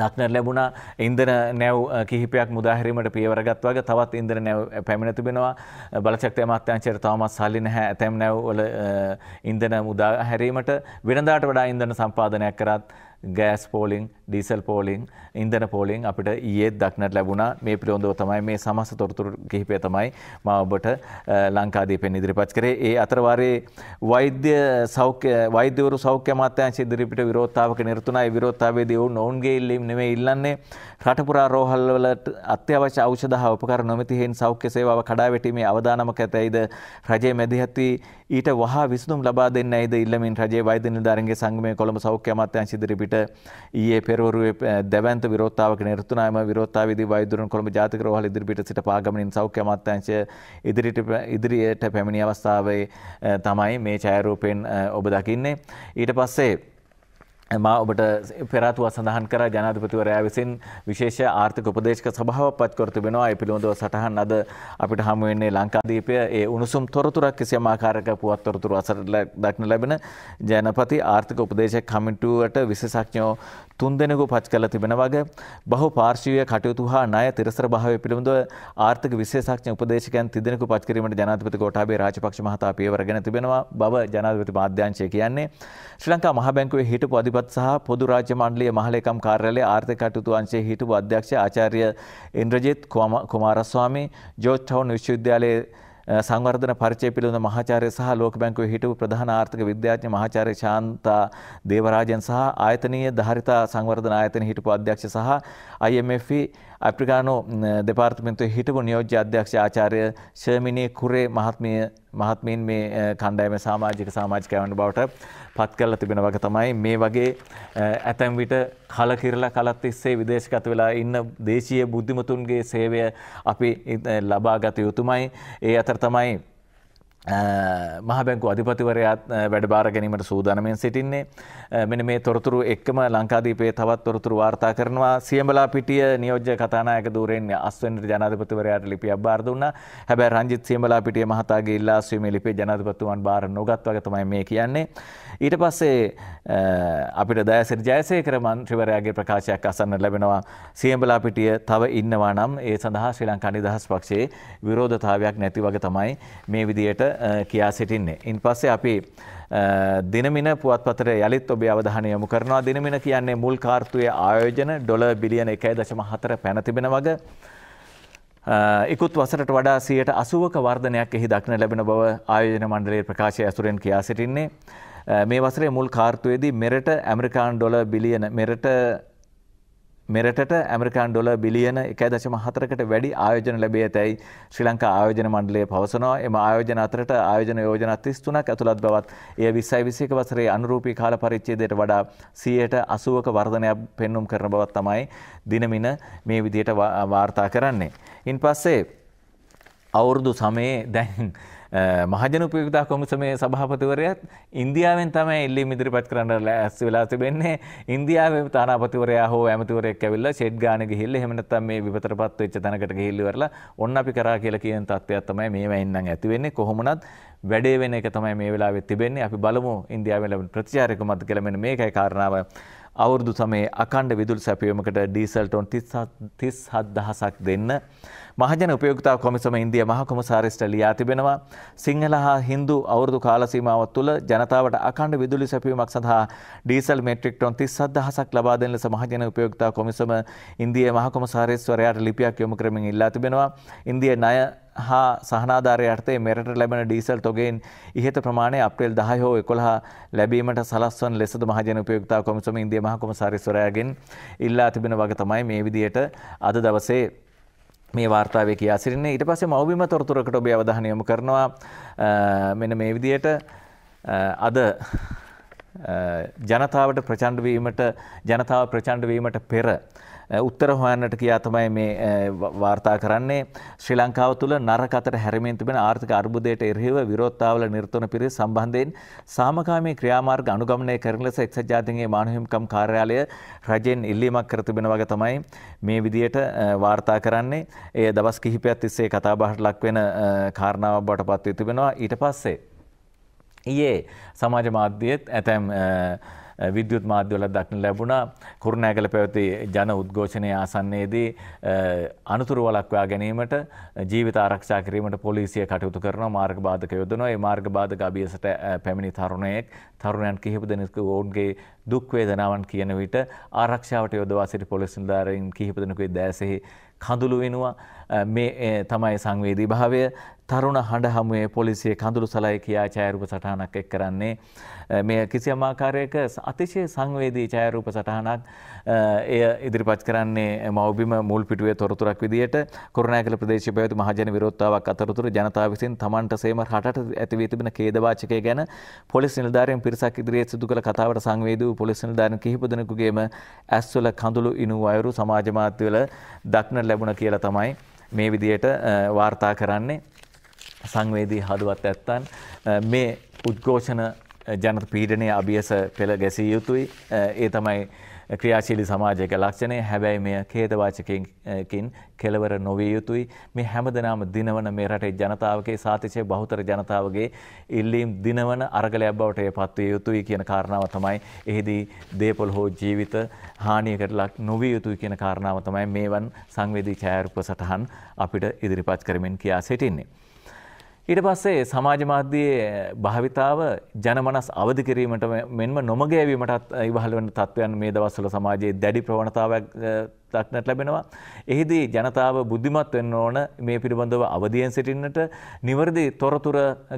දක්නට ලැබුණ ඉන්දන නැව් කිහිපයක් මුදාහරීමට පියවරගත් වගේ තවත් ඉන්දන නැව් පැමිණ තිබෙනවා බලචක්ත මත්‍යංචයට තවමත් සල්ලි නැහැ ඇතැම් නැව් වල ඉන්දන මුදාහැරීමට වෙනදාට වඩා ඉන්දන සම්පාදනයක් කරත් ගෑස් පෝලිං ඩීසල් පෝලිං ඉන්දන පෝලිං අපිට ඒත් දක්නට ලැබුණා මේ පිළිබඳව තමයි මේ සමස්ත තොරතුරු කිහිපය තමයි මම ඔබට ලංකාදීපෙන් ඉදිරිපත් කරේ ඒ අතරවාරයේ වෛද්‍ය සෞඛ්‍ය වෛද්‍යවරු සෞඛ්‍ය අමාත්‍යාංශය ඉදිරිපිට විරෝධතාවක නිරතුණා ඒ විරෝධතාවයේදී ඔවුන් ඔවුන්ගේ ඉල්ලීම් නෙමෙයි ඉල්ලන්නේ රට පුරා රෝහල්වල අත්‍යවශ්‍ය ඖෂධ හා උපකරණ නොමැති හේන් සෞඛ්‍ය සේවාව කඩා වැටීමේ අවදානමක් ඇතැයිද රජයේ මැදිහත්වී ඊට වහා විසඳුම් ලබා දෙන්නයිද ඉල්ලමින් රජයේ වෛද්‍ය නිලධාරීන්ගේ සංගමය කොළඹ සෞඛ්‍ය අමාත්‍යාංශ ඉදිරිපිට විදිහට ඒ පෙරවරුවේ දැවන්ත විරෝත්තාවක නිරතුනාම විරෝත්තාවේදී වෛදුරන් කොළඹ ජාතික රෝහල ඉදිරිපිට සිට පාගමනින් සෞඛ්‍ය අමාත්‍යාංශය ඉදිරිට ඉදිරියට පැමිණි අවස්ථාවේ තමයි මේ ඡායාරූපයෙන් ඔබ දකින්නේ ඊට පස්සේ මා ඔබට පෙරාතුව සඳහන් කර ජනාධපතිවරයා විසින් විශේෂ ආර්ථික උපදේශක සභාව පත් කර තිබෙනවා ඒ පිළිබඳව සටහන් අද අපිට හමුවෙන්නේ ලංකාදීපය ඒ උණුසුම් තොරතුරක් කිසියම් ආකාරයක පුවත් තොරතුරු අසට දක්න ලැබෙන ජනපති ආර්ථික උපදේශක කමිටුවට විශේෂඥයෝ තුන් දෙනෙකු පච් කළ තිබෙන වගේ බහු පාර්ශීය කටයුතු හා ණය තිරසර භාවය පිළිබඳව ආර්ථික විශේෂඥ උපදේශකයන් තිදෙනෙකු පච් කිරීමට ජනාධිපති කොටාබේ රාජපක්ෂ මහතා පියවර ගෙන තිබෙනවා බව ජනාධිපති මාධ්‍යංශය කියන්නේ ශ්‍රී ලංකා මහ බැංකුවේ හිටපු අධිපති සහ පොදු රාජ්‍ය මණ්ඩලයේ මහලේකම් කාර්යාලයේ ආර්ථික කටයුතු අංශයේ හිටපු අධ්‍යක්ෂ ආචාර්ය ඉන්ද්‍රජිත් කුමාරස්වාමී ජෝර්ජ් ටවුන් විශ්වවිද්‍යාලයේ සංවර්ධන පරිචය පිළිබඳ මහාචාර්ය සහ ලෝක බැංකුවේ හිටපු ප්‍රධාන ආර්ථික විද්‍යාඥ මහාචාර්ය ශාන්තා දේවරාජන් සහ ආයතනීය ධාරිතා සංවර්ධන ආයතනයේ හිටපු අධ්‍යක්ෂ සහ IMF අප්‍රිකානු දෙපාර්තමෙන්තු හිටපු නියෝජ්‍ය අධ්‍යක්ෂ ආචාරය ශර්මිණී කුරේ මහත්මිය මහත්මීන් මේ කණ්ඩායම සමාජික සමාජිකයවන්න බවට පත් කල්ල තිබෙන වග තමයි මේ වගේ ඇතැම් විට කලකිරලා කලත් ඉස්සේ විදේශගත වෙලා ඉන්න දේශීය බුද්ධිමතුන්ගේ සේවය අපි ලබාගත යුතුමයි ඒ අතර තමයි මහබැංකු අධිපතිවරයාත් වැඩබාර ගැනීමට සූදානමෙන් සිටින්නේ මෙන මේ තොරතුරු එක්කම ලංකාදීපේ තවත් තොරතුරු වාර්තා කරනවා සියඹලා පිටිය නියෝජ්‍ය කතානායක දූරෙන් අස්වෙන්ට ජනාධිපතිවරයාට ලිපියක් බාර දුන්නා හැබැයි රංජිත් සියඹලා පිටිය මහතාගේ ඉල්ලාස්වීමේ ලිපිය ජනාධිපතිතුමන් බාර නොගත් වගේ තමයි මේ කියන්නේ ඊට පස්සේ අපිට දයසිරි ජයසේකර මන්ත්‍රීවරයාගේ ප්‍රකාශයක් අසන්න ලැබෙනවා සියඹලා පිටිය තව ඉන්නවා නම් ඒ සඳහා ශ්‍රී ලංකා නිදහස් පක්ෂයේ විරෝධතාවයක් නැති වගේ තමයි මේ විදියට කියා සිටින්නේ. ඉන් පස්සේ අපි දිනමින පුවත්පතර යළිත් ඔබේ අවධානය යොමු කරනවා දිනමින කියන්නේ මුල් කාර්තුවේ ආයෝජන ඩොල බිලියන එකයි දශම හතර පැනතිබෙන වග. ඉකුත් වසරට වඩා සියයට අසුවක වර්ධනයක් එහි දක්න ලැබෙන බව ආයෝජන මණ්ඩලේ ප්‍රකාශය ඇසුරෙන් කියා සිටින්නේ. මේ වසරේ මුල් කාර්තුවේදී මෙරට ඇමරිකාන් ඩොල බිලියන මෙරට මෙරටට ඇමරිකාන් ඩොල බිලියන එකයි දශම හතරකට වැඩි ආයෝජන ලැබේ ඇතැයි ශ්‍රී ලංකා ආයෝජන මණ්ඩලය පවසනවා එම ආයෝජන අතරට ආයෝජන යෝජන තිස්තුනක් ඇතුළත් බවත් එය විස්සයි විසික වසරේ අනුරූපී කාල පරිච්චේදයට වඩා සියයට අසුවක වර්ධනයක් පෙන්නුම් කරන බවත් තමයි දිනමින මේ විදියට වාර්තා කරන්නේ. ඉන් පස්සේ අවුරුදු සමයේ දැන්. මහජන උපයෝගතා කොමිසමේ සභාපතිවරයත් ඉන්දියාවෙන් තමයි ඉල්ලීම් ඉදිරිපත් කරන්න ඇස් වෙලා තිබෙන්නේ ඉන්දියාවේ තානාපතිවරයා හෝ ඇමතිවරයෙක් ඇවිල්ලා ෂෙඩ් ගාන ගිහිල්ලා එහෙම නැත්නම් මේ විපතරපත් වෙච්ච තැනකට ගිහිල්ලා ඉවරලා ඔන්න අපි කරා කියලා කියන තත්ත්වයක් තමයි මේව ඉන්නම් ඇති වෙන්නේ කොහොමනත් වැඩේ වෙන එක තමයි මේ වෙලාවෙත් තිබෙන්නේ අපි බලමු ඉන්දියාවෙන් ලැබෙන ප්‍රතිචාරය කොහොමද කියලා මෙන්න මේකයි කාරණාව අවුරුදු සමයේ අකණ්ඩ විදුලි සැපයීමකට ඩීසල් ටොන් 37000ක් දෙන්න මහජන උපයෝගතා කොමිසම ඉන්දිය මහකොමසාරිස්ට ලියා තිබෙනවා සිංහල හා හින්දු අවුරුදු කාලසීමාව තුළ ජනතාවට අකණ්ඩ විදුලි සැපීමක් සඳහා ඩීසල් මෙට්‍රික් ටොන් තිස්සත් දහසක් ලබා දෙන ලෙස මහජන උපයෝගතා කොමිසම ඉන්දිය මහකොමසාරිස්වරයාට ලිපියක් යොමු කරමින් ඉල්ලා තිබෙනවා ඉන්දිය ණය හා සහනාධාරය අර්ථේ මෙරට ලැබෙන ඩීසල් තොගෙන් ඉහත ප්‍රමාණය අප්‍රේල් 10 හෝ 11 ලැබීමට සලස්වන ලෙසද මහජන උපයෝගතා කොමිසම ඉන්දියා මහ කොමසාරිස්වරයාගෙන් ඉල්ලා තිබෙන වග තමයි මේ විදියට අද දවසේ මේ වාර්තාාවය කියා සිරන්නේ ඉට පසේ මවබිම තොරතුරකට ඔබ අවධානයම කරනවා මෙන මේ විදියට අද ජනතාවට ප්‍රචන්ඩවීමට ජනතාව ප්‍රචන්ඩවීමට පෙර උත්තර හොයන්නට කියා තමයි මේ වාර්තා කරන්නේ ශ්‍රී ලංකාව තුළ නරකතර හැරමින් තිබෙන ආර්ථික අර්බුදයට එරෙහිව විරෝධතාවල නිර්තන පිරිස සම්බන්ධයෙන් සාමකාමී ක්‍රියාමාර්ග අනුගමනය කරන ලෙස එක්සත් ජාතීන්ගේ මානවහිමිකම් කාර්යාලය රජෙන් ඉල්ලීමක් කර තිබෙන වගේ තමයි මේ විදියට වාර්තා කරන්නේ. එය දවස් කිහිපයක් තිස්සේ කතාබහට ලක් වෙන කාරණාවක් බවට පත් වී තිබෙනවා. ඊට පස්සේ ඊයේ සමාජ මාධ්‍යයේත් ඇතැම් විද්‍යුත් මාධ්‍යවල දක්න ලැබුණා කුරුණෑගල පැවති ජන උද්ඝෝෂණය ආසන්නයේදී අනතුරු වලක්වා ගැනීමට ජීවිත ආරක්ෂා කිරීමට පොලිසිය කටයුතු කරන මාර්ග බාධක යොදනවා ඒ මාර්ග බාධක අභියසට පැමිණි තරුණයෙක් තරුණයන් කිහිප දෙනෙකු ඔවුන්ගේ දුක් වේදනාවන් කියන විට ආරක්ෂාවට යොදවා සිටි පොලිස් නිලධාරීන් කිහිප දෙනෙකුගේ දැසෙහි කඳුළු වෙනවා මේ තමයි සංවේදී භාවය තරුණ හඬ හමුවේ පොලිසිය කඳුළු සලය කියා ඡායරූප සටහනක් එක් කරන්නේ මේ කිසියම් ආකාරයක අතිශය සංවේදී ඡායරූප සටහනක් එය ඉදිරිපත් කරන්නේ මවබිම මුල් පිටුවේ තොරතුරක් විදියට කුරුණෑගල ප්‍රදේශයේ පැවති මහජන විරෝධතාවක් අතරතුර ජනතාව විසින් Tamanට සේම රටට ඇති වී තිබෙන ඛේදවාචකය ගැන පොලිස් නිලධාරීන් පිරිසක් ඉදිරියේ සිදු කළ කතාවට සංවේදී වූ පොලිස් නිලධාරීන් කිහිප දෙනෙකුගේම ඇස්වල කඳුළු ඉනූ අයුරු සමාජ මාධ්‍යවල දක්න ලැබුණ කියලා තමයි මේ විදියට වාර්තා කරන්නේ සංවේදී හදවත් ඇත්තන් මේ උද්ඝෝෂණ ජනත පීඩනය අභියස පෙළ ගැසිය යුතුයි ඒ තමයි ක්‍රියාශීලි සමාජයක ලක්ෂණය හැබැයි මෙය කේතවාචකින් කෙලවර නොවිය යුතුයි මේ හැමදනාම දිනවන මේ රටේ ජනතාවගේ සාතිශය බහුතර ජනතාවගේ ඉල්ලීම් දිනවන අරගලයක් බවට පත්විය යුතුයි කියන කාරණාව තමයි එහිදී දේපොල් හෝ ජීවිත හානියකට ලක් නොවිය යුතුයි කියන කාරණාව තමයි මේවන් සංවේදී ඡායාරූප සටහන් අපිට ඉදිරිපත් කරමින් කියා සිටින්නේ. ඊට පස්සේ සමාජ මාධ්‍යයේ භාවිතාව ජනමනස් අවදි කිරීමට මෙන්ම නොමගෑවීමටත් ඉවහල් වන තත්ත්වයන් මේ දවස්වල සමාජයේ දැඩි ප්‍රවණතාවක් දක්නට ලැබෙනවා. එහිදී ජනතාව බුද්ධිමත් වෙන්න ඕන මේ පිළිබඳව අවදියෙන් සිටින්නට නිවර්දි තොරතුර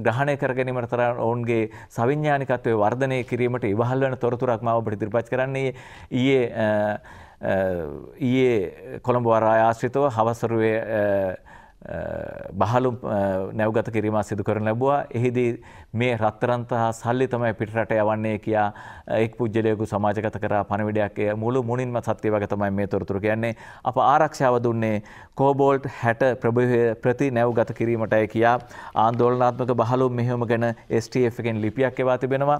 ග්‍රහණය කරගැනීමට තර ඔවුන්ගේ සවිඥානිකත්වය වර්ධනය කිරීමට ඉවහල් වන තොරතුරක් මාව අපට ඉදිරිපත් කරන්නේ ඊයේ ඊයේ කොළඹ වරාය ආශ්‍රිතව හවසරුවේ බහලු නැවගත කිරීම සිදු කරන ලැබවා එහිදී මේ රත්තරන්ත හා සල්ලි තමයි පිටරට යවන්නේ කියා එක් පුද්ජලයකු සමාජගත කර පණවිඩයක් මුළු මුනින්ම සත්‍යය වග තමයි මේ තොරතුර කියන්නේ අප ආරක්ෂාව දුන්නේ කෝබෝල්ට් හැට ප්‍රභය ප්‍රති නැවගත කිරීමටය කියා ආන්දෝලනාත්මක බහලු මෙහොම ගැන ස්ටF එකෙන් ලිපියක් එවා තිබෙනවා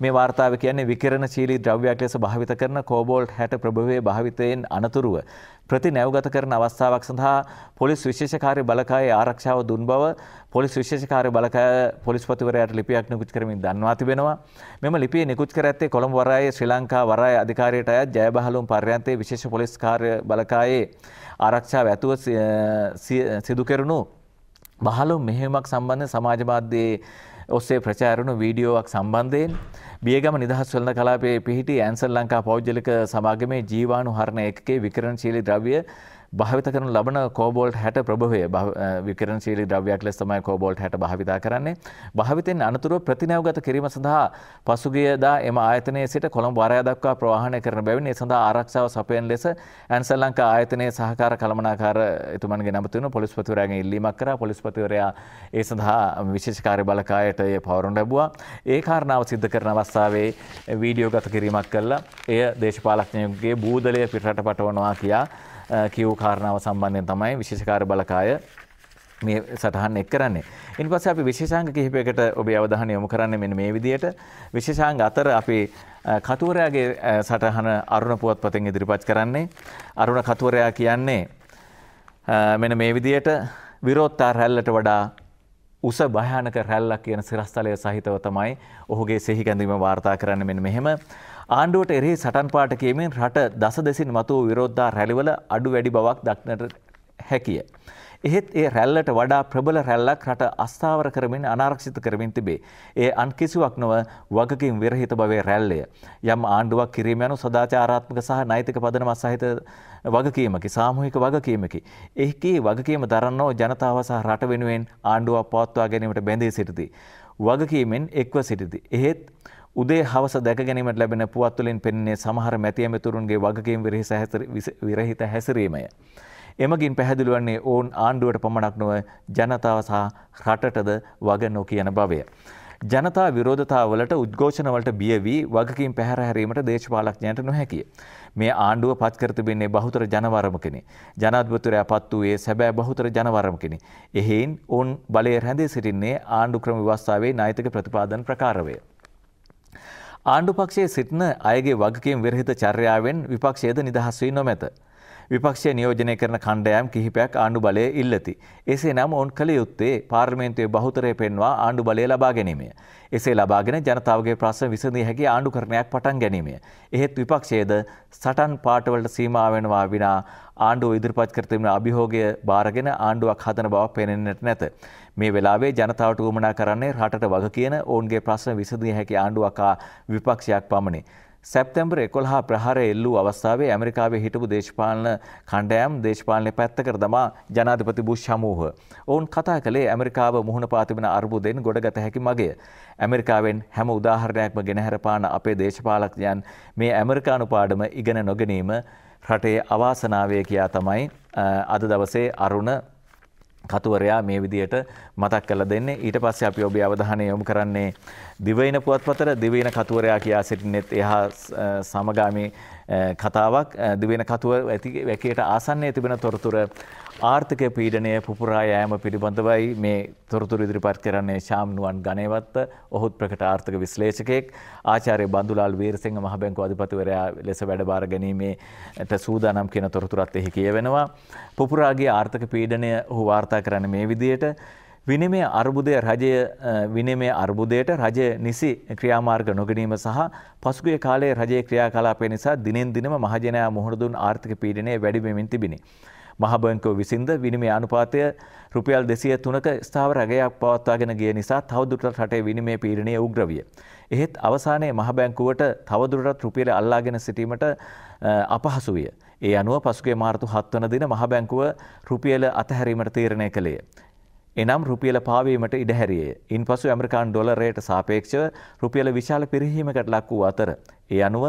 මේ වාර්තාව කියන්නේ විකරණ චීලී ද්‍රව්‍යයක් ලෙස භාවිත කරන කෝබෝල්ට් හැට ප්‍රභවය භාවිතයෙන් අනතුරුව ප්‍රති නැවගත කරන අවස්ථාවක් සඳහා පොලිස් විශේෂකාරය බලකායේ ආරක්ෂාව දුන් බව පොලිස් විශේෂකාරය බලකාය පොලිස්පතිවරයට ලිපියක් නිකුත් කරමින් දන්වා තිබෙනවා. මෙම ලිපිය නිකුත් කර ඇත්තේ කොළඹ වරායේ ශ්‍රී ලංකා වරාය අධිකාරියට අයත් ජයබහලුම් පර්යන්තයේ විශේෂ පොලිස් කාර්ය බලකායේ ආරක්ෂාව ඇතුව සිදු කරනු බහලුම් මෙහෙමක් සම්බන්ධ සමාජ මාධ්‍යයේ ඔස්සේ ප්‍රචාරණු වීඩියෝවක් සම්බන්ධයෙන් බියගම නිදහස් වලන කලාපයේ පිහිටි ඇන්සල් ලංකා පෞද්ගලික සමාගමේ ජීවාණු හරණ ඒකකේ විකරණශීලී ද්‍රව්‍ය භාවිත කරන ලබන කෝබෝල්ට් හැට ප්‍රභවය විකරණශීලී ද්‍රව්‍යයක් ලෙස තමයි කෝබෝල්ට් හැට භාවිතා කරන්නේ. භාවිතෙන් අනතුරුව ප්‍රතිනැවගත කිරීම සඳහා පසුගියදා එම ආයතනයේ සිට කොළඹ වාරය දක්වා ප්‍රවාහනය කරන බැවින් ඒ සඳහා ආරක්ෂාව සපයන ලෙස ඇන්සල් ලංකා ආයතනයේ සහකාර කළමනාකාර එතුමන්ගේ නමතුන පොලිස්පතිවරයාගෙන් ඉල්ලීමක් කරා පොලිස්පතිවරයා ඒ සඳහා විශේෂ කාර්ය බලකායට ඒ පවරුන් ලැබුවා. ඒ කාරණාව සිද්ධ කරන අවස්ථාවේ වීඩියෝ ගත කිරීමක් කළා. එය දේශපාලඥයන්ගේ බූදලය පිටරට පටවනවා කියා කියව් කාරණාව සම්බන්ධයෙන් තමයි විශේෂකාර බලකාය මේ සටහන් එක් කරන්නේ. ඉන් පස්ස අපි විශේෂාංග කිහිපයකට ඔබේ අවධානය යොමු කරන්නේ මෙන්න මේ විදියට විශේෂාංග අතර අපි කතුවරයාගේ සටහන අරුණ පුවත්පතෙන් ඉදිරිපත් කරන්නේ. අරුණ කතුවරයා කියන්නේ මෙන මේ විදියට විරෝත්තා රැල්ලට වඩා උස භයානක රැල්ලක් කියන සිරස්ථලය සහිතව තමයි ඔහුගේ සෙහි කැඳීම වාර්තා කරන්න මෙන්න මෙහෙම ආණ්ඩුවට එරෙහි සටන් පාට කියමින් රට දස දෙසින් මතු වූ විරෝද්ධා රැලිවල අඩු වැඩි බවක් දක්නට හැකිය. එහෙත් ඒ රැල්ලට වඩා ප්‍රබල රැල්ලක් රට අස්ථාවර කරමින් අනාරක්ෂිත කරමින් තිබේ. ඒ අන්කිසිවක් නොව වගකින් විරහිත බවේ රැල්ලය. යම් ආණ්ඩුවක් කිරීම යනු සදාචාරාත්මක සහ නෛතික පදනමත් සහිත වගකීමකි සාමූහික වගකීමකි. එහිකී වගකීම දරන්නෝ ජනතාව සහ රට වෙනුවෙන් ආණ්ඩුවක් පවත්වා ගැනීමට බැඳී සිටිති. වගකීමෙන් එක්ව සිටිති. එහෙත් උදේ හවස දැකගැනීමට ලැබෙන පුවත්තුලින් පෙන්නේ සමහර මැතිඇමතුරුන්ගේ වගකීම් විරහිත හැසිරීමය. එමගින් පැහැදිලිවන්නේ ඔවුන් ආණ්ඩුවට පමණක් නොව ජනතාව සහ රටටද වග නොකියන බවය. ජනතා විරෝධතාවලට උද්ඝෝෂණවලට බියවී වගකින් පැහැරහැරීමට දේශපාලක්ඥයට නොහැකිය. මේ ආණ්ඩුව පත්කරතිබෙන්නේ බහුතර ජනවරමකෙනෙ. ජනාධපතුරය පත් වූයේ සැබෑ බහුතර ජනවරමකෙනෙ. එහෙයින් ඔවන් බලය රැඳේ සිටින්නේ ආණ්ඩු ක්‍රම වස්ථාවේ නයිතක ප්‍රතිපාදන ප්‍රකාරවය. ආණ්ඩුපක්ෂයේ සිටින අයගේ වගකීම් විරහිත චර්යාවෙන් විපක්ෂයේද නිදහස් වී නොමැත. විපක්ෂය නියෝජනය කරන කණ්ඩයම් කිහිපයක් ආණ්ඩු බලය ඉල්ලති. එසේ නම් ඔවන් කළ යුත්තේ පාර්මේන්තුවේ බහතරය පෙන්වා ආණ්ඩු බලය ලබා ගැනීමය. එසේ ලබාගෙන ජනතාවගේ ප්‍රශ්න විසඳී හැකි ආණ්ඩු කරණයක් පටන් ගැනීමය. එහෙත් විපක්ෂයේද සටන් පාටවලට සීමාවෙනවා විනා ආණ්ඩුව ඉදිරිපත් කරතිමන අභිහෝගය භාරගෙන ආණ්ඩුවක් හදන බව පෙනෙන්නට නැත. මේ වෙලාවේ ජනතාවට වුවමනා කරන්නේ රටට වග කියන ඔවුන්ගේ ප්‍රශ්න විසඳී හැකි ආණ්ඩුවකා විපක්ෂයක් පමණි. සැප්තැම්බර් එකොල්හා ප්‍රහාර එල්ලූ අවස්ථාවේ ඇමරිකාවේ හිටපු දේශපාලන කණ්ඩෑම් දේශපාලනය පැත්තකර දමා ජනාධපති බුෂ් හමූහ. ඔවුන් කතා කළේ ඇමරිකාව මුහුණ පාතිබෙන අර්බුදෙන් ගොඩගත හැකි මගේ. ඇමරිකාවෙන් හැම උදාහරණයක්ම ගෙනහැරපාන අපේ දේශපාලකයන් මේ ඇමරිකානු පාඩම ඉගෙන නොගැනීම රටේ අවාසනාවය කියා තමයි අද දවසේ අරුණ කතුවරයා මේ විදියට මතක් කල දෙන්නේ ඊට පස්සේ අපි ඔබේ අවධානය යොමු කරන්නේ දිවයින පුවත්පතර දිවයින කතුවරයා කියා සිටින්නෙත් එහා සමගාමී කතාවක් දිවෙන කතුව ඇති වැකයට ආසන්නය තිබෙන තොරතුර ආර්ථික පීඩනය පුපුරා යෑම පිළිබඳවයි මේ තොරතුර ඉදිරිපත් කරන්නේ ශාම්නුවන් ගනයවත්ත ඔහුත් ප්‍රකට ආර්ථික විශ්ලේෂකයෙක් ආචාරය බඳුලාල් වේරසිංහ මහබැංකු අධිපතිවරයා ලෙස වැඩබාර ගැනීමේට සූදානම් කියන තොරතුරත් එහි කියවෙනවා. පුපුරාගේ ආර්ථික පීඩනය හු වාර්තා කරන්න මේ විදියට විනිමය අර්බුදය රජය විනිමය අර්බුදයට රජය නිසි ක්‍රියාමාර්ග නොගැනීම සහ පසුගිය කාලේ රජයේ ක්‍රියාකලාපය නිසා දිනෙන් දිනම මහජනයා මුහුණ දුන් ආර්ථික පීඩනය වැඩි වෙමින් තිබිණි. මහබංකෝ විසින්ද විනිමය අනුපාතය රුපියල් 203ක ස්ථාවර අගයක් පවත්වාගෙන ගිය නිසා තවදුරටත් රටේ විනිමය පීඩනය උග්‍ර විය. එහෙත් අවසානයේ මහබැංකුවට තවදුරටත් රුපියල අල්ලාගෙන සිටීමට අපහසු විය. ඒ අනුව පසුගිය මාර්තු 7 වන දින මහබැංකුව රුපියල අතහැරීමට තීරණය කළේ. එනම් රුපියල පාවීමට ඉඩහැරියේ. ඉන් පසු ඇමරිකාන් ඩොලරයට සාපේක්ෂව රුපියල විශාල පිරිහීමකට ලක් වූ අතර. ඒ අනුව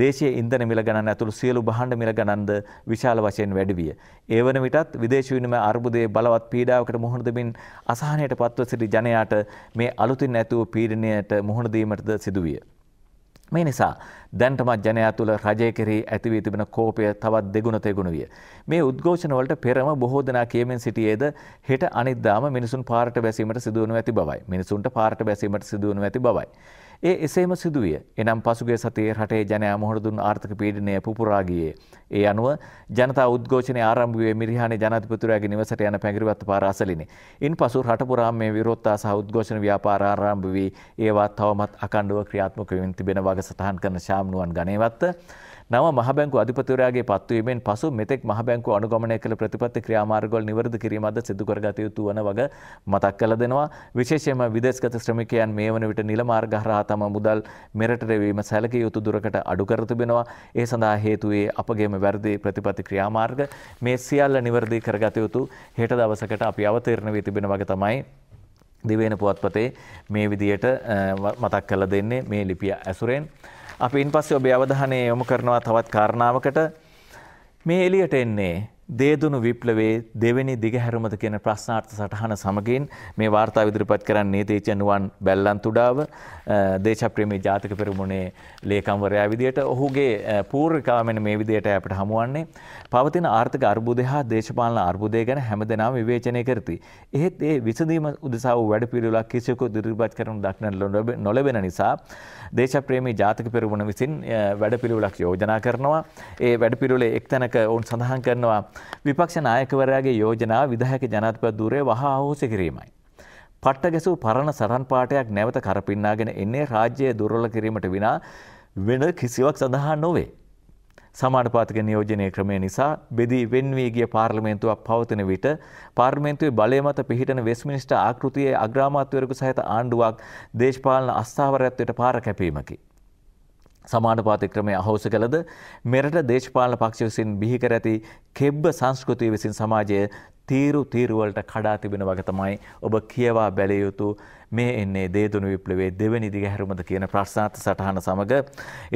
දේශය ඉන්දන මිල ගණන් ඇතුළු සියලු බහණ්ඩ මිල ගණන්ද විශාල වශයෙන් වැඩිවිය. ඒ වන විටත් විදේශවිනිම අර්බුදයේ බලවත් පීඩාවකට මුහුණදමින් අසාහනයට පත්ව සිටි ජනයාට මේ අලුතින් ඇතුව පීඩනයට මුහුණදීමටද සිදුවිය. මේ නිසා දැන්ටමත් ජනයා තුළ රජය කෙරෙහි ඇතිවී තිබෙන කෝපය තවත් දෙගුණ තෙගුණ විය. මේ උද්ඝෝෂණවලට පෙරම බොහෝ දෙනා කියමින් සිටියේද හෙට අනිද්දාම මිනිසුන් පාරට බැසීමට සිදුවනු ඇති බවයි. මිනිසුන්ට පාරට බැසීමට සිදුවනු ඇති බවයි. ඒ එසේම සිදුවිය. එනම් පසුගිය සතියේ රටේ ජනයා මොහොර දුන් ආර්ථික පීඩනය පුපුරා ගියේ. ඒ අනුව ජනතා උද්ඝෝෂණය ආරම්භ වූයේ මිරිහානේ ජනාධිපතිතුමාගේ නිවසට යන පැංගිරිවත්ත පාර අසලිනි. ඉන්පසු රට පුරා මේ විරෝධතා සහ උද්ඝෝෂණ ව්‍යාපාර ආරම්භ වී ඒවා තවමත් අඛණ්ඩව ක්‍රියාත්මක වෙමින් තිබෙන වග සටහන් කරන ශාම්නුවන් ගණේවත්ත නව මහබැංකු අධිපතිවරයාගේ පත්වීමෙන් පසු මෙතෙක් මහබැංකු අනුගමනය කළ ප්‍රතිපත්ති ක්‍රියාමාර්ගවල නිවැරදි කිරීම අද සිදු කරගත යුතු වන වග මතක් කළ දෙනවා. විශේෂයෙන්ම විදේශගත ශ්‍රමිකයන් මේ වන විට නිල මාර්ග හරහා තම මුදල් මෙරට රැවීම සැලකිය යුතු දුරකට අඩු කර තිබෙනවා. ඒ සඳහා හේතුවේ අපගේම වැරදි ප්‍රතිපත්ති ක්‍රියාමාර්ග මේ සියල්ල නිවැරදි කරගත යුතු හෙට දවසකට අපි අවතීරණ වී තිබෙන වගේ තමයි දිවෙන පුවත්පතේ මේ විදියට මතක් කළ දෙන්නේ මේ ලිපිය ඇසුරෙන්. අප ඉන් පස්සේ ඔබේ අවධානය යොමු කරනවා තවත් කාරණාවකට මේ එළියට එන්නේ දේදුණු විප්ලවේ දෙවැනි දිගහැරුමද කියන ප්‍රශ්නාර්ථ සටහන සමගින් මේ වාර්තා විදිරිපත් කරන්න නීතිචනුවන් බැල්ලන් තුඩාව දේශප්‍රේමී ජාතික පෙරමුණේ ලේකම්වරයා විදියට ඔහුගේ පූර්කාමෙන මේ විදියට අපට හමුවන්නේ පවතින ආර්ථික අර්බුදය හා දේශපාලන අර්බුදය ගැන හැමදෙනාම විවේචනය කරති. එහෙත් ඒ විසඳීම උදෙසා වූ වැඩ පිළිවෙලක් කිසියකු දිරිපත් කරනු දක්නට නොලැබෙන නිසා දේශප්‍රේමී ජාතික පෙරමුණ විසින් වැඩ පිළිවෙලක් යෝජනා කරනවා. ඒ වැඩ පිළිවෙල එක් තැනක ඔවුන් සඳහන් කරනවා විපක්ෂ නායකවරයාගේ යෝජනා විදහක ජනාධිපති ධූරය වහා ආහෝස කිරීමයි. පට්ට ගැසූ පරණ සටන් පාඨයක් නැවත කරපින්නාගෙන එන්නේ රාජ්‍යය දුර්වල කිරීමට විනා වෙන කිසිවක් සඳහා නොවේ. සමානපාතික නියෝජනය ක්‍රමය නිසා බෙදී වෙන්වී ගිය පාර්ලිමේන්තුවක් පවතින විට පාර්ලිමේන්තුවේ බලය මත පිහිටන වෙස්මිනිස්ටර් ආකෘතියේ අග්‍රාමාත්‍යවරයෙකු සහිත ආණ්ඩුවක් දේශපාලන අස්ථාවරත්වයට පාර කැපීමකි. සමානුපාති ක්‍රමය අහෝස කළද මෙරට දේශපාලන පක්ෂ විසින් බිහිකර ඇති කෙබ්බ සංස්කෘතිය විසින් සමාජය තීරු තීරුවලට කඩා තිබෙන වග තමයි ඔබ කියවා බැලිය යුතු මේ එන්නේ දේදුණු විප්ලවේ දෙවැනි දිගහැරුමද කියන ප්‍රශ්නාර්ථ සටහන සමග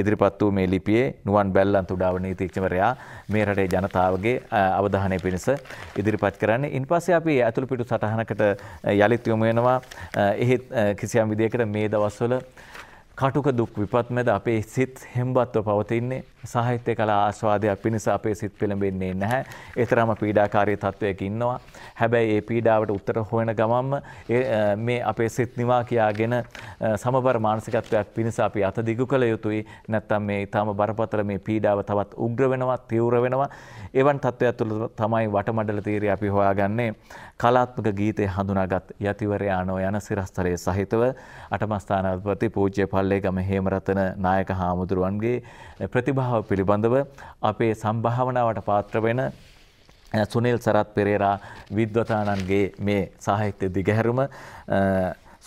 ඉදිරිපත් වූ මේ ලිපියේ නුවන් බැල්ලන් තුඩාව නීතික්ෂමරයා මේ රටේ ජනතාවගේ අවධානය පිණිස ඉදිරිපත් කරන්න. ඉන් පස්සේ අපි ඇතුළු පිටු සටහනකට යළිත් යොමු වෙනවා. එහෙත් කිසියම් විදියකට මේ දවස්වල කටුක දුක් විපත් මැද අපේ සිත් හෙම්බත්ව පවතින්නේ සාහිත්‍ය කලා ආස්වාදයක් පිණිස අපේ සිත් පෙළඹෙන්නේ නැහැ. ඒතරම පීඩාකාරී තත්වයක ඉන්නවා. හැබැයි ඒ පීඩාවට උත්තර හොයන ගමන්ම මේ අපේ සිත් නිවා කියාගෙන සමබර මානසිකත්වයක් පිණිස අපි අත දිගු කළ යුතුයි. නැත්තම් මේ ඊටාම බරපතල මේ පීඩාව තවත් උග්‍ර වෙනවා, තීව්‍ර වෙනවා. එවන් තත්ත්වයක් තුළ තමයි වටමඩල තීරය අපි හොයාගන්නේ. කලාත්මක ගීතය හඳුනාගත් යතිවරයානෝ යන සිරස්තලයේ සහිතව අටමස්ථානාධිපති පූජ්‍ය පල්ලේගම හේමරතන නායක හාමුදුරුවන්ගේ ප්‍රතිභාව ශ්‍රද්ධාව පිළිබඳව අපේ සම්භාවනාවට පාත්‍ර වෙන සුනිල් සරත් පෙරේරා විද්වතාණන්ගේ මේ සාහිත්‍ය දිගහැරුම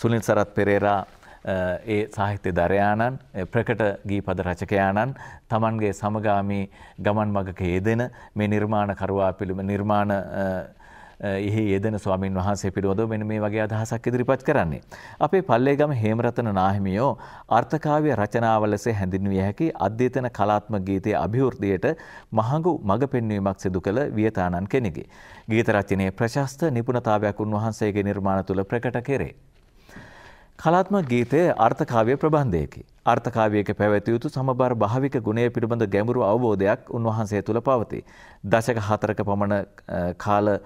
සුනිල් සරත් පෙරේරා ඒ සාහිත්‍ය දරයාණන් ප්‍රකට ගී පද රචකයාණන් තමන්ගේ සමගාමී ගමන් මගක යෙදෙන මේ නිර්මාණකරවා පිළිම නිර්මාණ එහි යෙදන ස්වාමීන් වහන්සේ පිළිබඳව මෙන්න මේ වගේ අදහසක් ඉදිරිපත් කරන්නේ. අපේ පල්ලේගම හේමරතන නාහිමියෝ අර්ථකාව්‍ය රචනාවල ලෙස හැඳින්විය හැකි අධ්‍යතන කලාත්ම ගීතයේ අභිවෘද්ධියට මහඟු මඟ පෙන්වීමක් සිදු කළ වියතානන් කෙනෙකි. ගීත රචනයේ ප්‍රශස්ත නිපුණතාවයක් උන්වහන්සේගේ නිර්මාණ තුළ ප්‍රකට කෙරේ. කලාත්ම ගීතය අර්ථකාවය ප්‍රබන්ධයකි. අර්ථකාවයක පැවැතියුතු සමබර් භාවික ගුණය පිළිබඳ ගැඹුරු අවබෝධයක් උන්වහන්සේ තුළ පවති. දශක හතරක පමණ කාල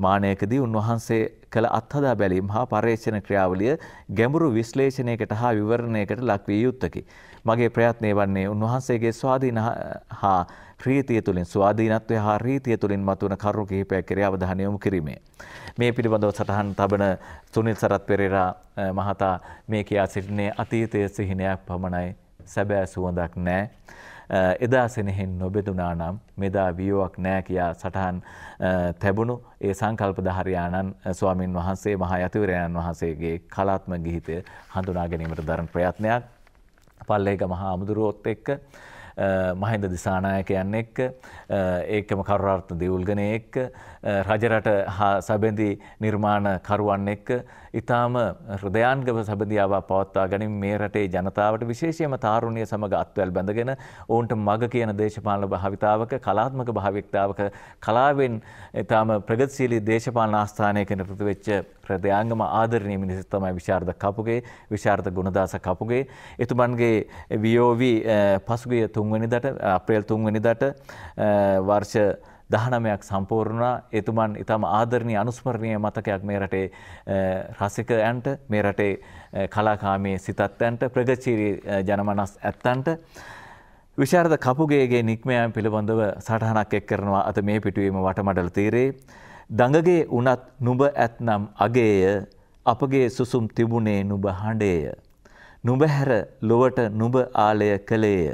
මානයකදී උන්වහන්සේ කළ අත්හදා බැලීම් හා පර්යේෂණ ක්‍රියාවලිය ගැඹුරු විශ්ලේෂණයකට හා විවරණයකට ලක්විය යුත්තකි. මගේ ප්‍රයත්නය වන්නේ උන්වහන්සේගේ ස්වාධීන හා ්‍රීතිය තුළින් ස්වාධීනත්වය හා රීතිය තුළින් මතුවන කරු කිහිපයක් කෙර අවධානයොමු කිරීමේ. මේ පිළිබඳව සටහන් තබන සුනිල් සරත් පෙරේරා මහතා මේ කියා සිටින්නේ අතීතය සිහිනයක් පමණයි සැබෑ සුවඳක් නෑ. එදා සෙනෙහෙන් නොබෙදුනා නම් මෙදා වියෝවක් නෑ කියා සටහන් තැබුණු ඒ සංකල්ප ධාරයාණන් ස්වාමින් වහන්සේ මහා යතිවරයණන් වහන්සේගේ කලාත්ම ගිහිතය හඳුනා ගැනීමට දරන ප්‍රයත්නයක් පල්ලේක මහා අමුදුරුවොත් එක්ක මහින්ද දිසානායක යන්න එක්ක ඒකම කරුරාර්ථ දෙවුල්ගනය එක්ක රජරට හා සබැඳි නිර්මාණකරුවන් එක්ක ඉතාම හෘදයාන්ගව සබඳියාව පවත්වා ගැනීම මේ රටේ ජනතාවට විශේෂයම තාරුණ්‍ය සමඟ අත්වැල් බැඳගෙන ඔවුන්ට මග කියන දේශපාලන භාවිතාවක කලාත්මක භාවිතාවක කලාවෙන් ඉතාම ප්‍රගතිශීලී දේශපාලන ආස්ථානයකට ෘතු වෙච්ච හෘදයාංගම ආදරණීය මිනිසෙක් තමයි විශාරද කපුගේ විශාරද ගුණදාස කපුගේ එතුමන්ගේ VOV eh, පසුගිය 3 වෙනිදාට අප්‍රේල් 3 වෙනිදාට eh, වර්ෂ දහනමයක් සම්පූර්ණා එතුමන් ඉතාම ආදරණය අනුස්මරණය මතකයක් මේ රටේ රසිකඇන්ට මේ රටේ කලාකාමේ සිතත්තැන්ට ප්‍රගචීරී ජනමනස් ඇත්තන්ට. විශාරද කපුගේගේ නික්මයන් පිළිබඳව සටහනක් එක් කරනවා අත මේ පිටුවීම වටමඩල තීරේ. දඟගේ උනත් නුඹ ඇත්නම් අගේය අපගේ සුසුම් තිබුණේ නුබ හඬේය. නුඹ හැර ලොවට නුබ ආලය කළේය.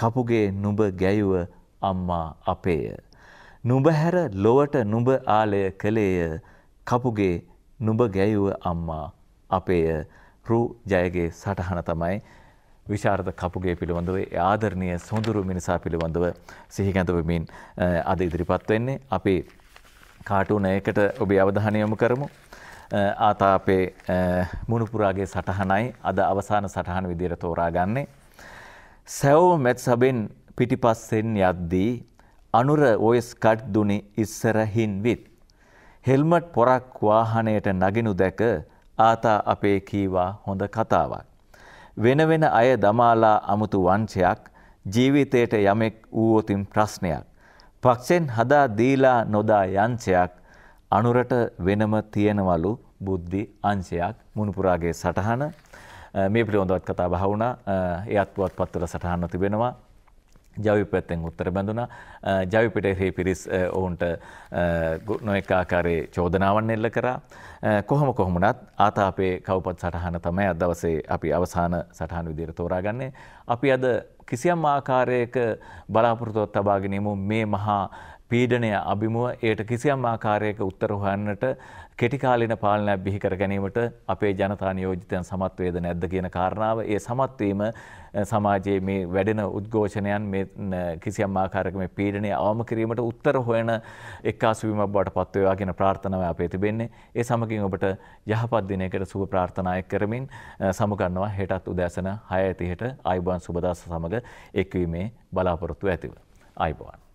කපුගේ නුඹ ගැයුව අම්මා අපේය. නුඹ හැර ලොවට නුඹ ආලය කළේය කපුගේ නුඹ ගැයුව අම්මා අපේය රූ ජයගේ සටහන තමයි විශාරද කපුගේ පිළිබඳව ආදරණය සොඳුරු මිනිසා පිළිබඳව සිහිකැඳවමින් අද ඉදිරිපත් වෙන්නේ අපේ කාටුනයකට ඔබේ අවධානයොමු කරමු. ආතා අපේ මුණුපුරාගේ සටහනයි අද අවසාන සටහන විදිර තෝරාගන්නේ. සැවෝ මැත් සබෙන් පිටිපස්සෙන් යද්දී අනුර ඔයස් කට් දුනි ඉස්සරහින් විත්. හෙල්මට් පොරක් වාහනයට නගෙනු දැක ආතා අපේ කීවා හොඳ කතාවක්. වෙන වෙන අය දමාලා අමුතු වංචයක් ජීවිතයට යමෙක් වූවතින් ප්‍රශ්නයක්. පක්ෂෙන් හදා දීලා නොදා යංචයක් අනුරට වෙනම තියෙනවලු බුද්ධි අංශයක් මුණපුරාගේ සටහන මේ පිළිබඳවත් කතා බහ වුණා ඒ අත්පුවත් පත්වල සටහන්ව තිබෙනවා ජවිපත්තෙන් උත්තර බඳුනා ජවිපිටහි පිරිස් ඔවුන්ට නොෙක් ආකාරයේ චෝදනාවන් එල්ල කරා. කොහොම කොහොමුණත් ආතාපේ කවපත් සටහන තමයි අදවසේ අපි අවසාන සටහන විදිර තෝරාගන්නේ. අපි අද කිසියම් ආකාරයක බලාපොරොත්තුවත් තබාගෙනීමු මේ මහා පීඩනය අභිමුව ඒයට කිසියම් ආකාරයක උත්තර හොයන්නට කෙටිකාලින පාලනයක් බිහිකර ගැනීමට අපේ ජනතා නියෝජිතයන් සමත්වේද නැද්ද කියන කාරණාව ඒ සමත්වීම සමාජයේ මේ වැඩෙන උද්ඝෝෂණයන් කිසියම් ආකාරක මේ පීඩනය අවම කිරීමට උත්තර හොයන එක්කාසුවීමක් බවට පත්වේවා කියන ප්‍රාර්ථනාව අපේ තිබෙන්නේ ඒ සමගින් ඔබට යහපත් දිනයකට සුබ ප්‍රාර්ථනායක් කරමින් සමුගන්නවා හෙටත් උදෑසන හය ඇතිහට අයිබුවන් සුබදාස සමඟ එක්වීමේ බලාපොරොත්තු ඇතිව. අයිබුවන්.